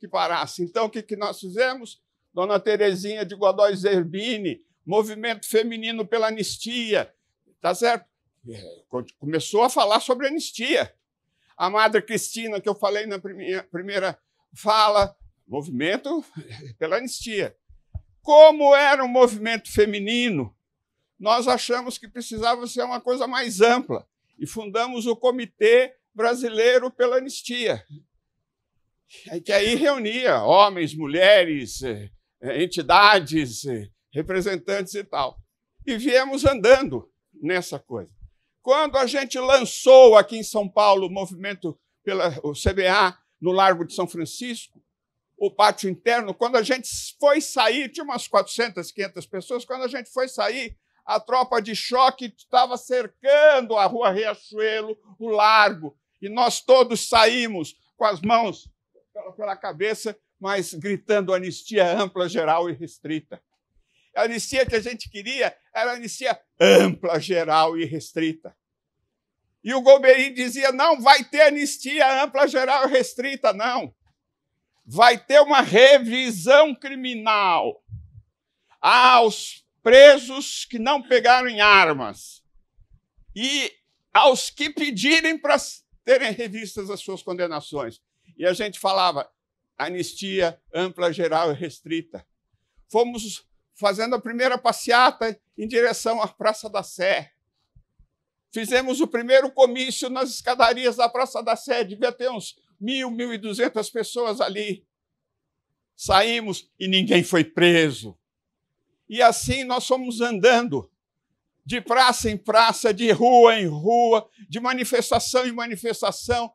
S6: que parasse. Então, o que, que nós fizemos? Dona Terezinha de Godói Zerbini, movimento feminino pela anistia, tá certo? É, começou a falar sobre anistia. A Madre Cristina, que eu falei na primeira, primeira fala, movimento pela anistia. Como era um movimento feminino, nós achamos que precisava ser uma coisa mais ampla e fundamos o Comitê Brasileiro pela Anistia, que aí reunia homens, mulheres, eh, eh, entidades, eh, representantes e tal. E viemos andando nessa coisa. Quando a gente lançou aqui em São Paulo o movimento pela o CBA no Largo de São Francisco, o pátio interno, quando a gente foi sair, tinha umas 400, 500 pessoas, quando a gente foi sair, a tropa de choque estava cercando a Rua Riachuelo, o Largo, e nós todos saímos com as mãos pela cabeça, mas gritando anistia ampla, geral e restrita. A anistia que a gente queria era a anistia ampla, geral e restrita. E o Golbery dizia: não vai ter anistia ampla, geral e restrita, não. Vai ter uma revisão criminal aos presos que não pegaram em armas e aos que pedirem para terem revistas as suas condenações. E a gente falava anistia ampla, geral e restrita. Fomos fazendo a primeira passeata em direção à Praça da Sé. Fizemos o primeiro comício nas escadarias da Praça da Sé, devia ter uns mil, mil e duzentas pessoas ali. Saímos e ninguém foi preso. E assim nós fomos andando, de praça em praça, de rua em rua, de manifestação em manifestação,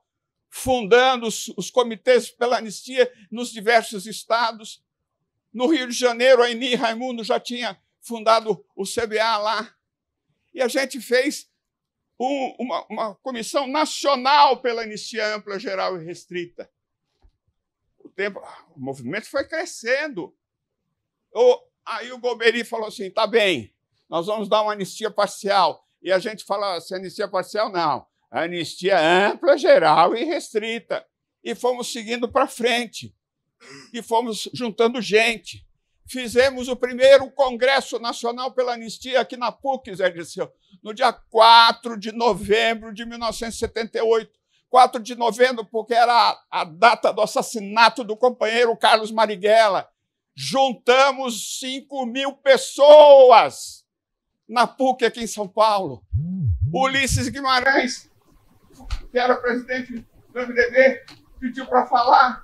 S6: fundando os, os comitês pela anistia nos diversos estados. No Rio de Janeiro, a Eni Raimundo já tinha fundado o CBA lá. E a gente fez um, uma, uma comissão nacional pela anistia ampla, geral e restrita. O, tempo, ah, o movimento foi crescendo. O, aí o Gomeri falou assim: tá bem, nós vamos dar uma anistia parcial. E a gente fala assim: anistia parcial não, é anistia ampla, geral e restrita. E fomos seguindo para frente. E fomos juntando gente fizemos o primeiro Congresso Nacional pela Anistia aqui na PUC, Zé Dirceu, no dia 4 de novembro de 1978. 4 de novembro, porque era a data do assassinato do companheiro Carlos Marighella. Juntamos 5 mil pessoas na PUC aqui em São Paulo. Uhum. Ulisses Guimarães, que era presidente do MDB, pediu para falar.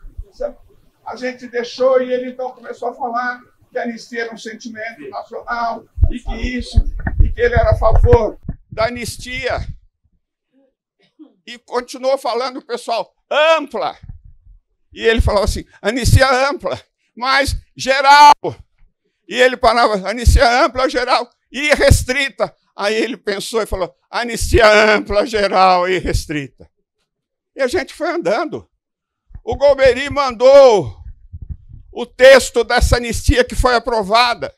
S6: A gente deixou e ele então começou a falar que anistia era um sentimento nacional e que isso, e que ele era a favor da anistia. E continuou falando, pessoal, ampla. E ele falava assim: anistia ampla, mas geral. E ele falava: anistia ampla, geral e restrita. Aí ele pensou e falou: anistia ampla, geral e restrita. E a gente foi andando. O Golbery mandou o texto dessa anistia que foi aprovada.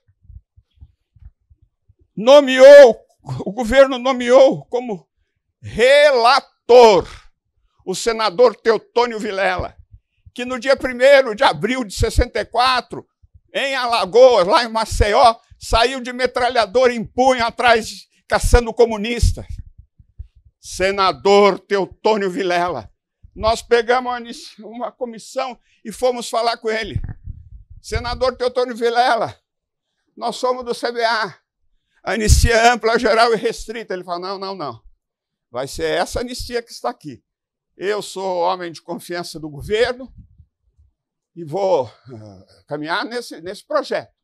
S6: Nomeou, o governo nomeou como relator o senador Teotônio Vilela, que no dia 1 de abril de 64, em Alagoas, lá em Maceió, saiu de metralhador em punho atrás, caçando comunista, Senador Teotônio Vilela. Nós pegamos uma comissão e fomos falar com ele. Senador Teotônio Vilela, nós somos do CBA. Anistia ampla, geral e restrita. Ele fala: não, não, não. Vai ser essa anistia que está aqui. Eu sou homem de confiança do governo e vou uh, caminhar nesse, nesse projeto.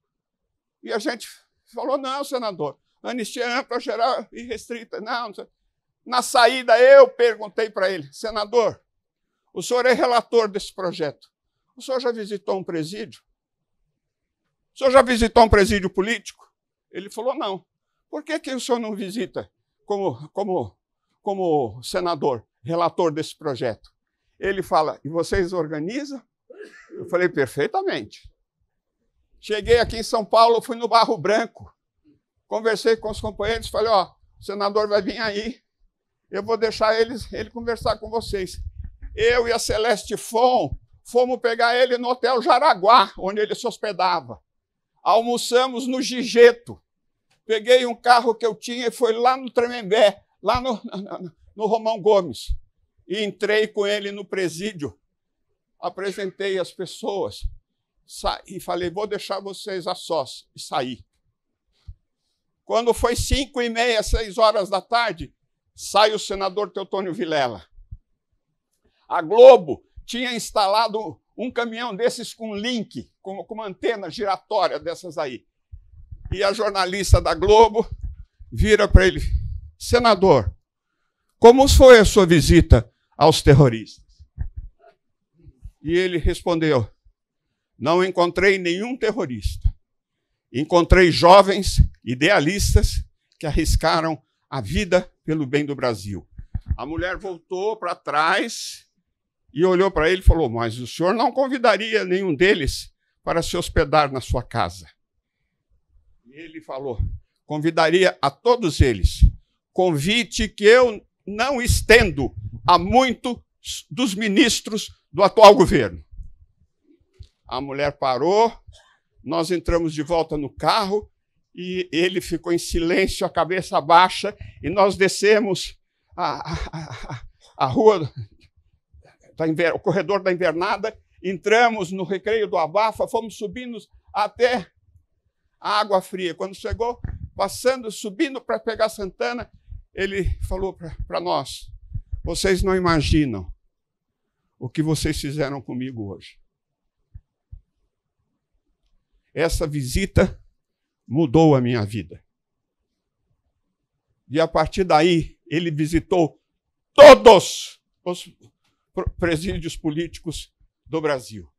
S6: E a gente falou: não, senador, anistia ampla, geral e restrita. Não, não sei. Na saída, eu perguntei para ele: senador, o senhor é relator desse projeto. O senhor já visitou um presídio? O senhor já visitou um presídio político? Ele falou: não. Por que, que o senhor não visita como, como, como senador, relator desse projeto? Ele fala: e vocês organizam? Eu falei: perfeitamente. Cheguei aqui em São Paulo, fui no Barro Branco, conversei com os companheiros, falei: ó, o senador vai vir aí, eu vou deixar ele, ele conversar com vocês. Eu e a Celeste Fon fomos pegar ele no Hotel Jaraguá, onde ele se hospedava almoçamos no Gigeto. Peguei um carro que eu tinha e foi lá no Tremembé, lá no, no, Romão Gomes. E entrei com ele no presídio, apresentei as pessoas e falei: vou deixar vocês a sós e saí. Quando foi cinco e meia, seis horas da tarde, sai o senador Teotônio Vilela. A Globo tinha instalado um caminhão desses com link, com, com uma antena giratória dessas aí. E a jornalista da Globo vira para ele: Senador, como foi a sua visita aos terroristas? E ele respondeu: Não encontrei nenhum terrorista. Encontrei jovens idealistas que arriscaram a vida pelo bem do Brasil. A mulher voltou para trás e olhou para ele e falou: Mas o senhor não convidaria nenhum deles para se hospedar na sua casa? E ele falou: Convidaria a todos eles, convite que eu não estendo a muitos dos ministros do atual governo. A mulher parou, nós entramos de volta no carro e ele ficou em silêncio, a cabeça baixa, e nós descemos a, a, a, a rua da tá inver... o corredor da invernada, entramos no recreio do Abafa, fomos subindo até a água fria. Quando chegou, passando, subindo para pegar Santana, ele falou para nós: Vocês não imaginam o que vocês fizeram comigo hoje. Essa visita mudou a minha vida. E a partir daí, ele visitou todos os presídios políticos do Brasil.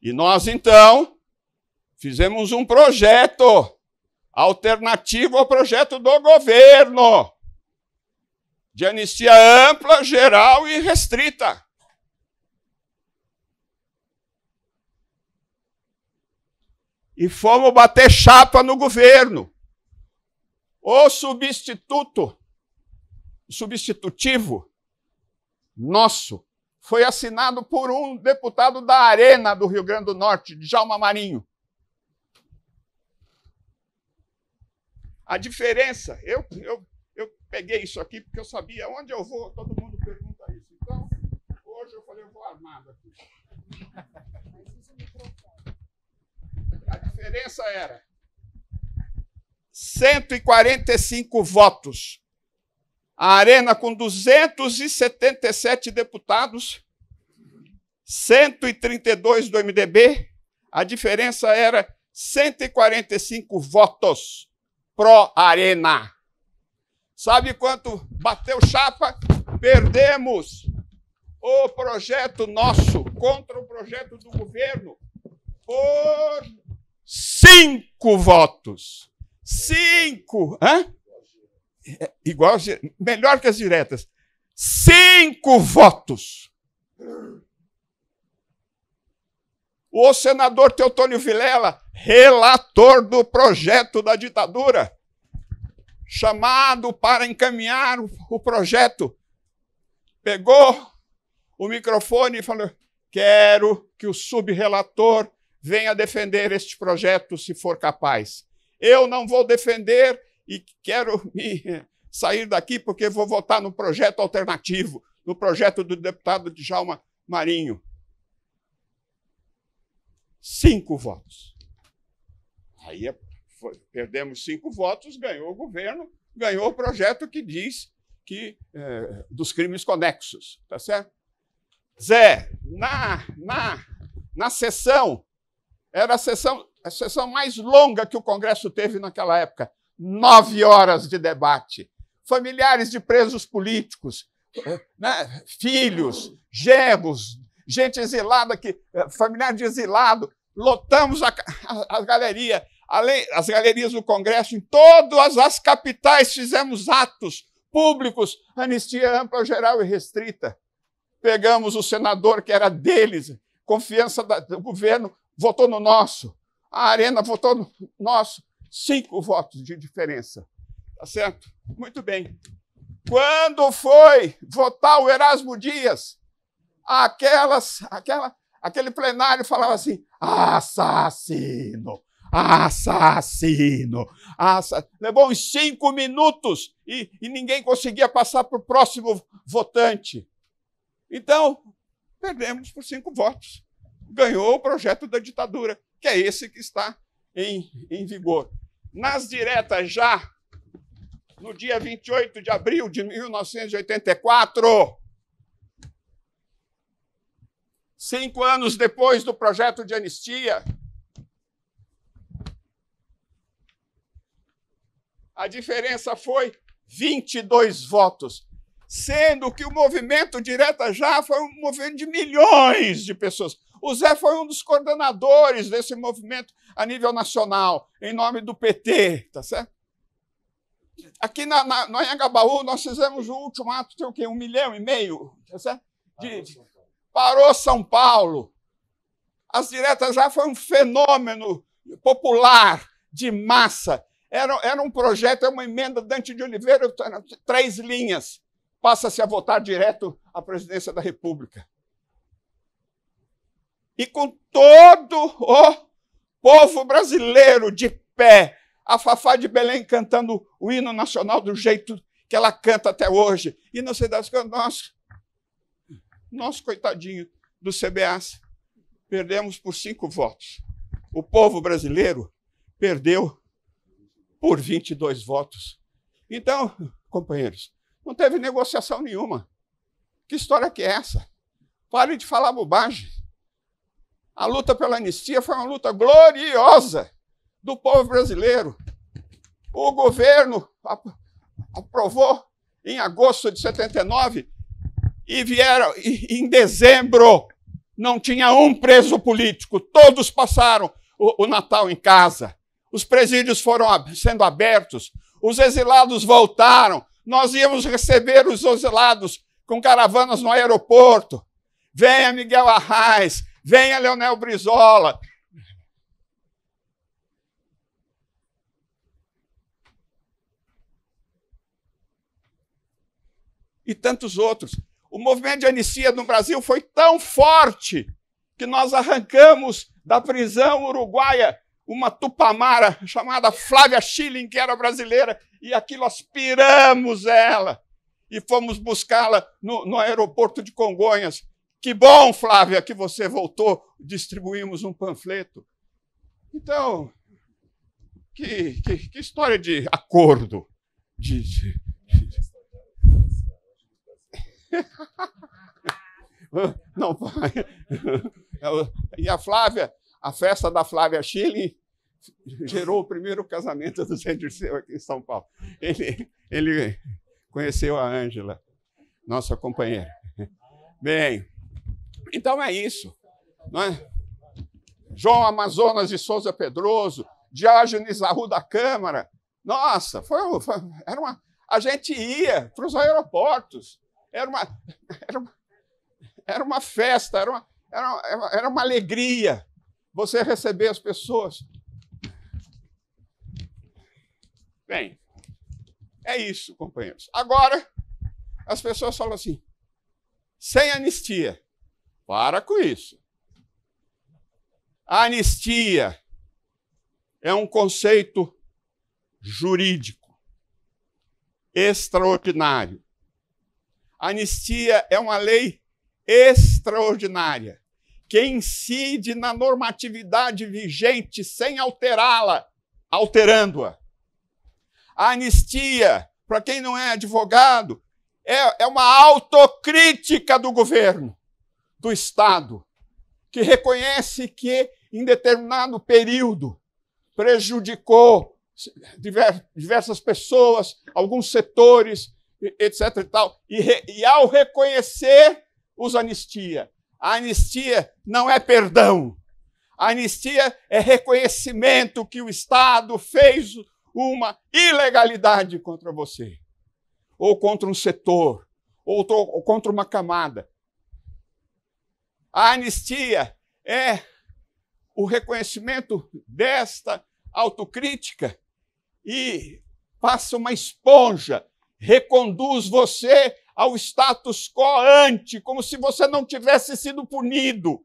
S6: E nós, então, fizemos um projeto alternativo ao projeto do governo de anistia ampla, geral e restrita. E fomos bater chapa no governo. O substituto, substitutivo nosso foi assinado por um deputado da Arena do Rio Grande do Norte, Djalma Marinho. A diferença, eu, eu, eu peguei isso aqui porque eu sabia onde eu vou, todo mundo pergunta isso. Então, hoje eu falei, eu vou armado aqui. A diferença era 145 votos a Arena com 277 deputados, 132 do MDB, a diferença era 145 votos pró-Arena. Sabe quanto bateu chapa? Perdemos o projeto nosso contra o projeto do governo por cinco votos. Cinco! Hã? É, igual melhor que as diretas, cinco votos. O senador Teotônio Vilela, relator do projeto da ditadura, chamado para encaminhar o projeto, pegou o microfone e falou: Quero que o subrelator venha defender este projeto, se for capaz. Eu não vou defender, e quero me sair daqui porque vou votar no projeto alternativo, no projeto do deputado Djalma Marinho. Cinco votos. Aí é, foi, perdemos cinco votos, ganhou o governo, ganhou o projeto que diz que é, dos crimes conexos, tá certo? Zé, na, na, na sessão, era a sessão, a sessão mais longa que o Congresso teve naquela época, nove horas de debate. Familiares de presos políticos, né? filhos, genros, gente exilada, que, eh, familiar de exilado. Lotamos a, a, a galeria, além, as galerias do Congresso, em todas as capitais fizemos atos públicos, anistia ampla, geral e restrita. Pegamos o senador que era deles, confiança da, do governo votou no nosso, a Arena votou no nosso, Cinco votos de diferença. Tá certo? Muito bem. Quando foi votar o Erasmo Dias, aquelas, aquela, aquele plenário falava assim: assassino, assassino, assassino. Levou uns cinco minutos e, e ninguém conseguia passar para o próximo votante. Então, perdemos por cinco votos. Ganhou o projeto da ditadura, que é esse que está em, em vigor. Nas diretas já, no dia 28 de abril de 1984, cinco anos depois do projeto de anistia, a diferença foi 22 votos, sendo que o movimento Direta Já foi um movimento de milhões de pessoas. O Zé foi um dos coordenadores desse movimento a nível nacional, em nome do PT, tá certo? Aqui na, na, no Anhangabaú, nós fizemos o último ato, tem o quê? Um milhão e meio, tá certo? De, de, parou São Paulo. As diretas já foi um fenômeno popular, de massa. Era, era um projeto, é uma emenda Dante de Oliveira, três linhas. Passa-se a votar direto à presidência da República e com todo o povo brasileiro de pé, a Fafá de Belém cantando o hino nacional do jeito que ela canta até hoje. E não sei das coisas, nós, coitadinho do CBA, perdemos por cinco votos. O povo brasileiro perdeu por 22 votos. Então, companheiros, não teve negociação nenhuma. Que história que é essa? Pare de falar bobagem. A luta pela anistia foi uma luta gloriosa do povo brasileiro. O governo aprovou em agosto de 79 e vieram e, em dezembro. Não tinha um preso político, todos passaram o, o Natal em casa. Os presídios foram sendo abertos, os exilados voltaram. Nós íamos receber os exilados com caravanas no aeroporto. Venha Miguel Arraes, Venha, Leonel Brizola. E tantos outros. O movimento de anistia no Brasil foi tão forte que nós arrancamos da prisão uruguaia uma tupamara chamada Flávia Schilling, que era brasileira, e aquilo aspiramos ela e fomos buscá-la no, no aeroporto de Congonhas. Que bom, Flávia, que você voltou. Distribuímos um panfleto. Então, que, que, que história de acordo. De, de... Não, E a Flávia, a festa da Flávia Schilling gerou o primeiro casamento do Zé Dirceu aqui em São Paulo. Ele, ele conheceu a Ângela, nossa companheira. Bem, então é isso. Não é? João Amazonas de Souza Pedroso, Diógenes Aru da Câmara. Nossa, foi, foi, era uma, a gente ia para os aeroportos. Era uma, era uma, era uma festa, era uma, era, uma, era uma alegria você receber as pessoas. Bem, é isso, companheiros. Agora, as pessoas falam assim: sem anistia. Para com isso. anistia é um conceito jurídico extraordinário. anistia é uma lei extraordinária que incide na normatividade vigente sem alterá-la, alterando-a. A anistia, para quem não é advogado, é, é uma autocrítica do governo do Estado, que reconhece que em determinado período prejudicou diversas pessoas, alguns setores, etc. E, tal. E, e ao reconhecer, usa anistia. A anistia não é perdão. A anistia é reconhecimento que o Estado fez uma ilegalidade contra você, ou contra um setor, ou, ou contra uma camada. A anistia é o reconhecimento desta autocrítica e passa uma esponja, reconduz você ao status quo ante, como se você não tivesse sido punido.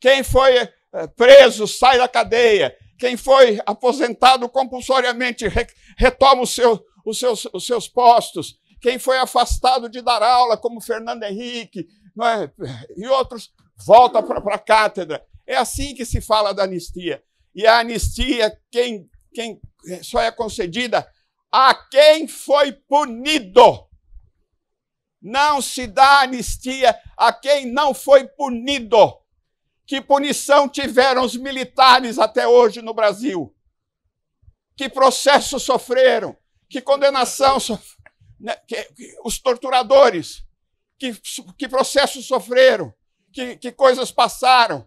S6: Quem foi eh, preso sai da cadeia. Quem foi aposentado compulsoriamente retoma o seu, os, seus, os seus postos. Quem foi afastado de dar aula, como Fernando Henrique é? e outros, volta para a cátedra. É assim que se fala da anistia. E a anistia, quem, quem só é concedida a quem foi punido. Não se dá anistia a quem não foi punido. Que punição tiveram os militares até hoje no Brasil? Que processo sofreram? Que condenação sofreram? Né, os torturadores? Que, que processo sofreram? que, que coisas passaram.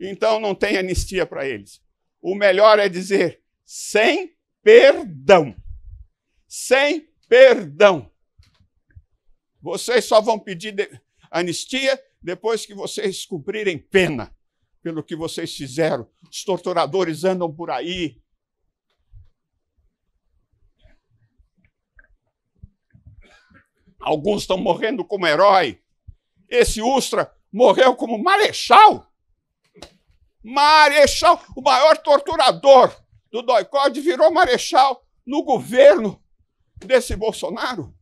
S6: Então não tem anistia para eles. O melhor é dizer sem perdão. Sem perdão. Vocês só vão pedir de anistia depois que vocês cumprirem pena pelo que vocês fizeram. Os torturadores andam por aí Alguns estão morrendo como herói. Esse Ustra morreu como marechal. Marechal, o maior torturador do doicode virou marechal no governo desse Bolsonaro.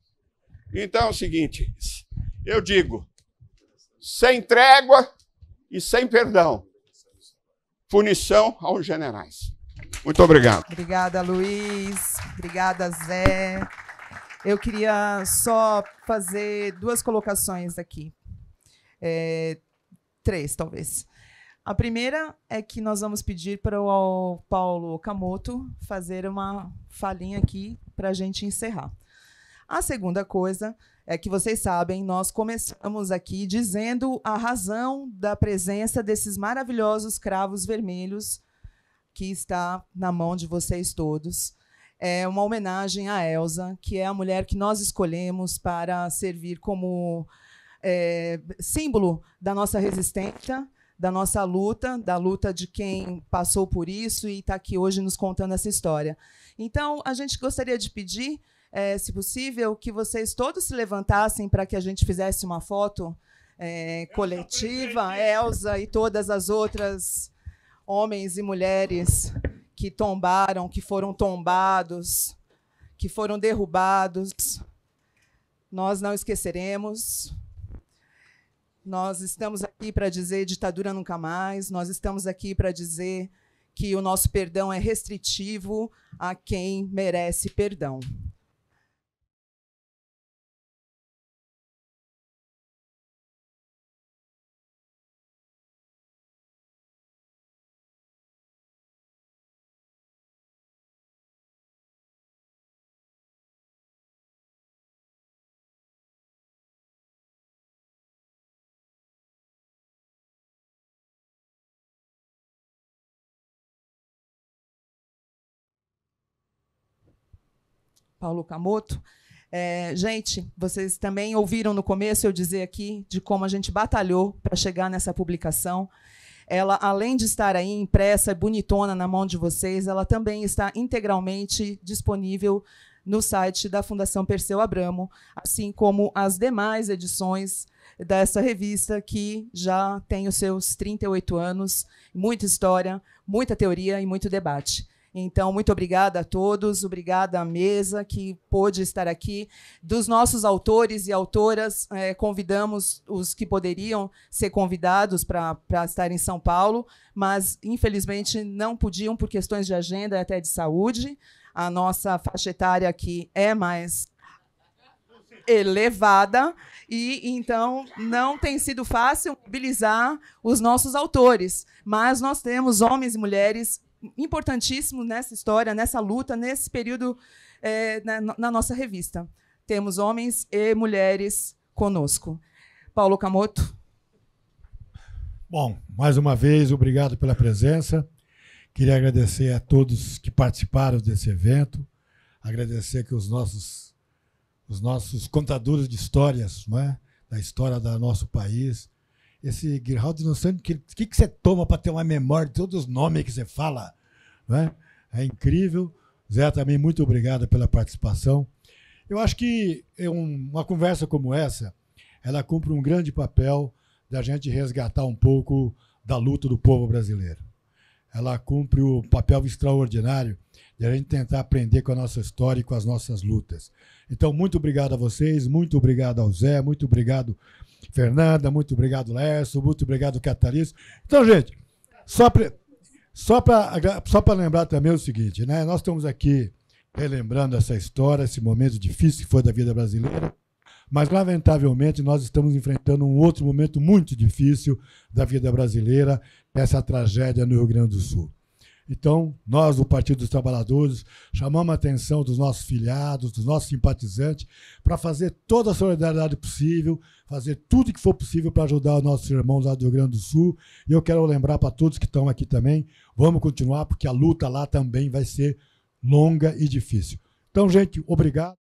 S6: Então é o seguinte, eu digo, sem trégua e sem perdão, punição aos
S1: generais.
S6: Muito obrigado.
S1: Obrigada, Luiz. Obrigada, Zé. Eu queria só fazer duas colocações aqui. É, três, talvez. A primeira é que nós vamos pedir para o Paulo Camoto fazer uma falinha aqui para a gente encerrar. A segunda coisa é que vocês sabem, nós começamos aqui dizendo a razão da presença desses maravilhosos cravos vermelhos que está na mão de vocês todos é uma homenagem à Elsa, que é a mulher que nós escolhemos para servir como é, símbolo da nossa resistência, da nossa luta, da luta de quem passou por isso e está aqui hoje nos contando essa história. Então, a gente gostaria de pedir, é, se possível, que vocês todos se levantassem para que a gente fizesse uma foto é, coletiva, Elsa e todas as outras homens e mulheres que tombaram, que foram tombados, que foram derrubados. Nós não esqueceremos. Nós estamos aqui para dizer ditadura nunca mais, nós estamos aqui para dizer que o nosso perdão é restritivo a quem merece perdão.
S3: Paulo Camoto.
S1: É, gente, vocês também ouviram no começo eu dizer aqui de como a gente batalhou para chegar nessa publicação. Ela, além de estar aí impressa, bonitona na mão de vocês, ela também está integralmente disponível no site da Fundação Perseu Abramo, assim como as demais edições dessa revista que já tem os seus 38 anos, muita história, muita teoria e muito debate. Então, muito obrigada a todos, obrigada à mesa que pôde estar aqui. Dos nossos autores e autoras, é, convidamos os que poderiam ser convidados para estar em São Paulo, mas infelizmente não podiam por questões de agenda e até de saúde. A nossa faixa etária aqui é mais elevada e então não tem sido fácil mobilizar os nossos autores, mas nós temos homens e mulheres importantíssimo nessa história, nessa luta, nesse período é, na, na, nossa revista. Temos homens e mulheres conosco. Paulo Camoto.
S4: Bom, mais uma vez, obrigado pela presença. Queria agradecer a todos que participaram desse evento, agradecer que os nossos, os nossos contadores de histórias, não é? da história do nosso país, esse Gerhard não sei o que, que, que você toma para ter uma memória de todos os nomes que você fala. Né? É incrível. Zé, também muito obrigado pela participação. Eu acho que é uma conversa como essa, ela cumpre um grande papel da gente resgatar um pouco da luta do povo brasileiro. Ela cumpre o papel extraordinário de a gente tentar aprender com a nossa história e com as nossas lutas. Então, muito obrigado a vocês, muito obrigado ao Zé, muito obrigado Fernanda, muito obrigado, Lércio, muito obrigado, Catarício. Então, gente, só para só só lembrar também o seguinte, né? Nós estamos aqui relembrando essa história, esse momento difícil que foi da vida brasileira, mas, lamentavelmente, nós estamos enfrentando um outro momento muito difícil da vida brasileira, essa tragédia no Rio Grande do Sul. Então, nós do Partido dos Trabalhadores chamamos a atenção dos nossos filiados, dos nossos simpatizantes, para fazer toda a solidariedade possível, fazer tudo que for possível para ajudar os nossos irmãos lá do Rio Grande do Sul. E eu quero lembrar para todos que estão aqui também, vamos continuar, porque a luta lá também vai ser longa e difícil. Então, gente, obrigado.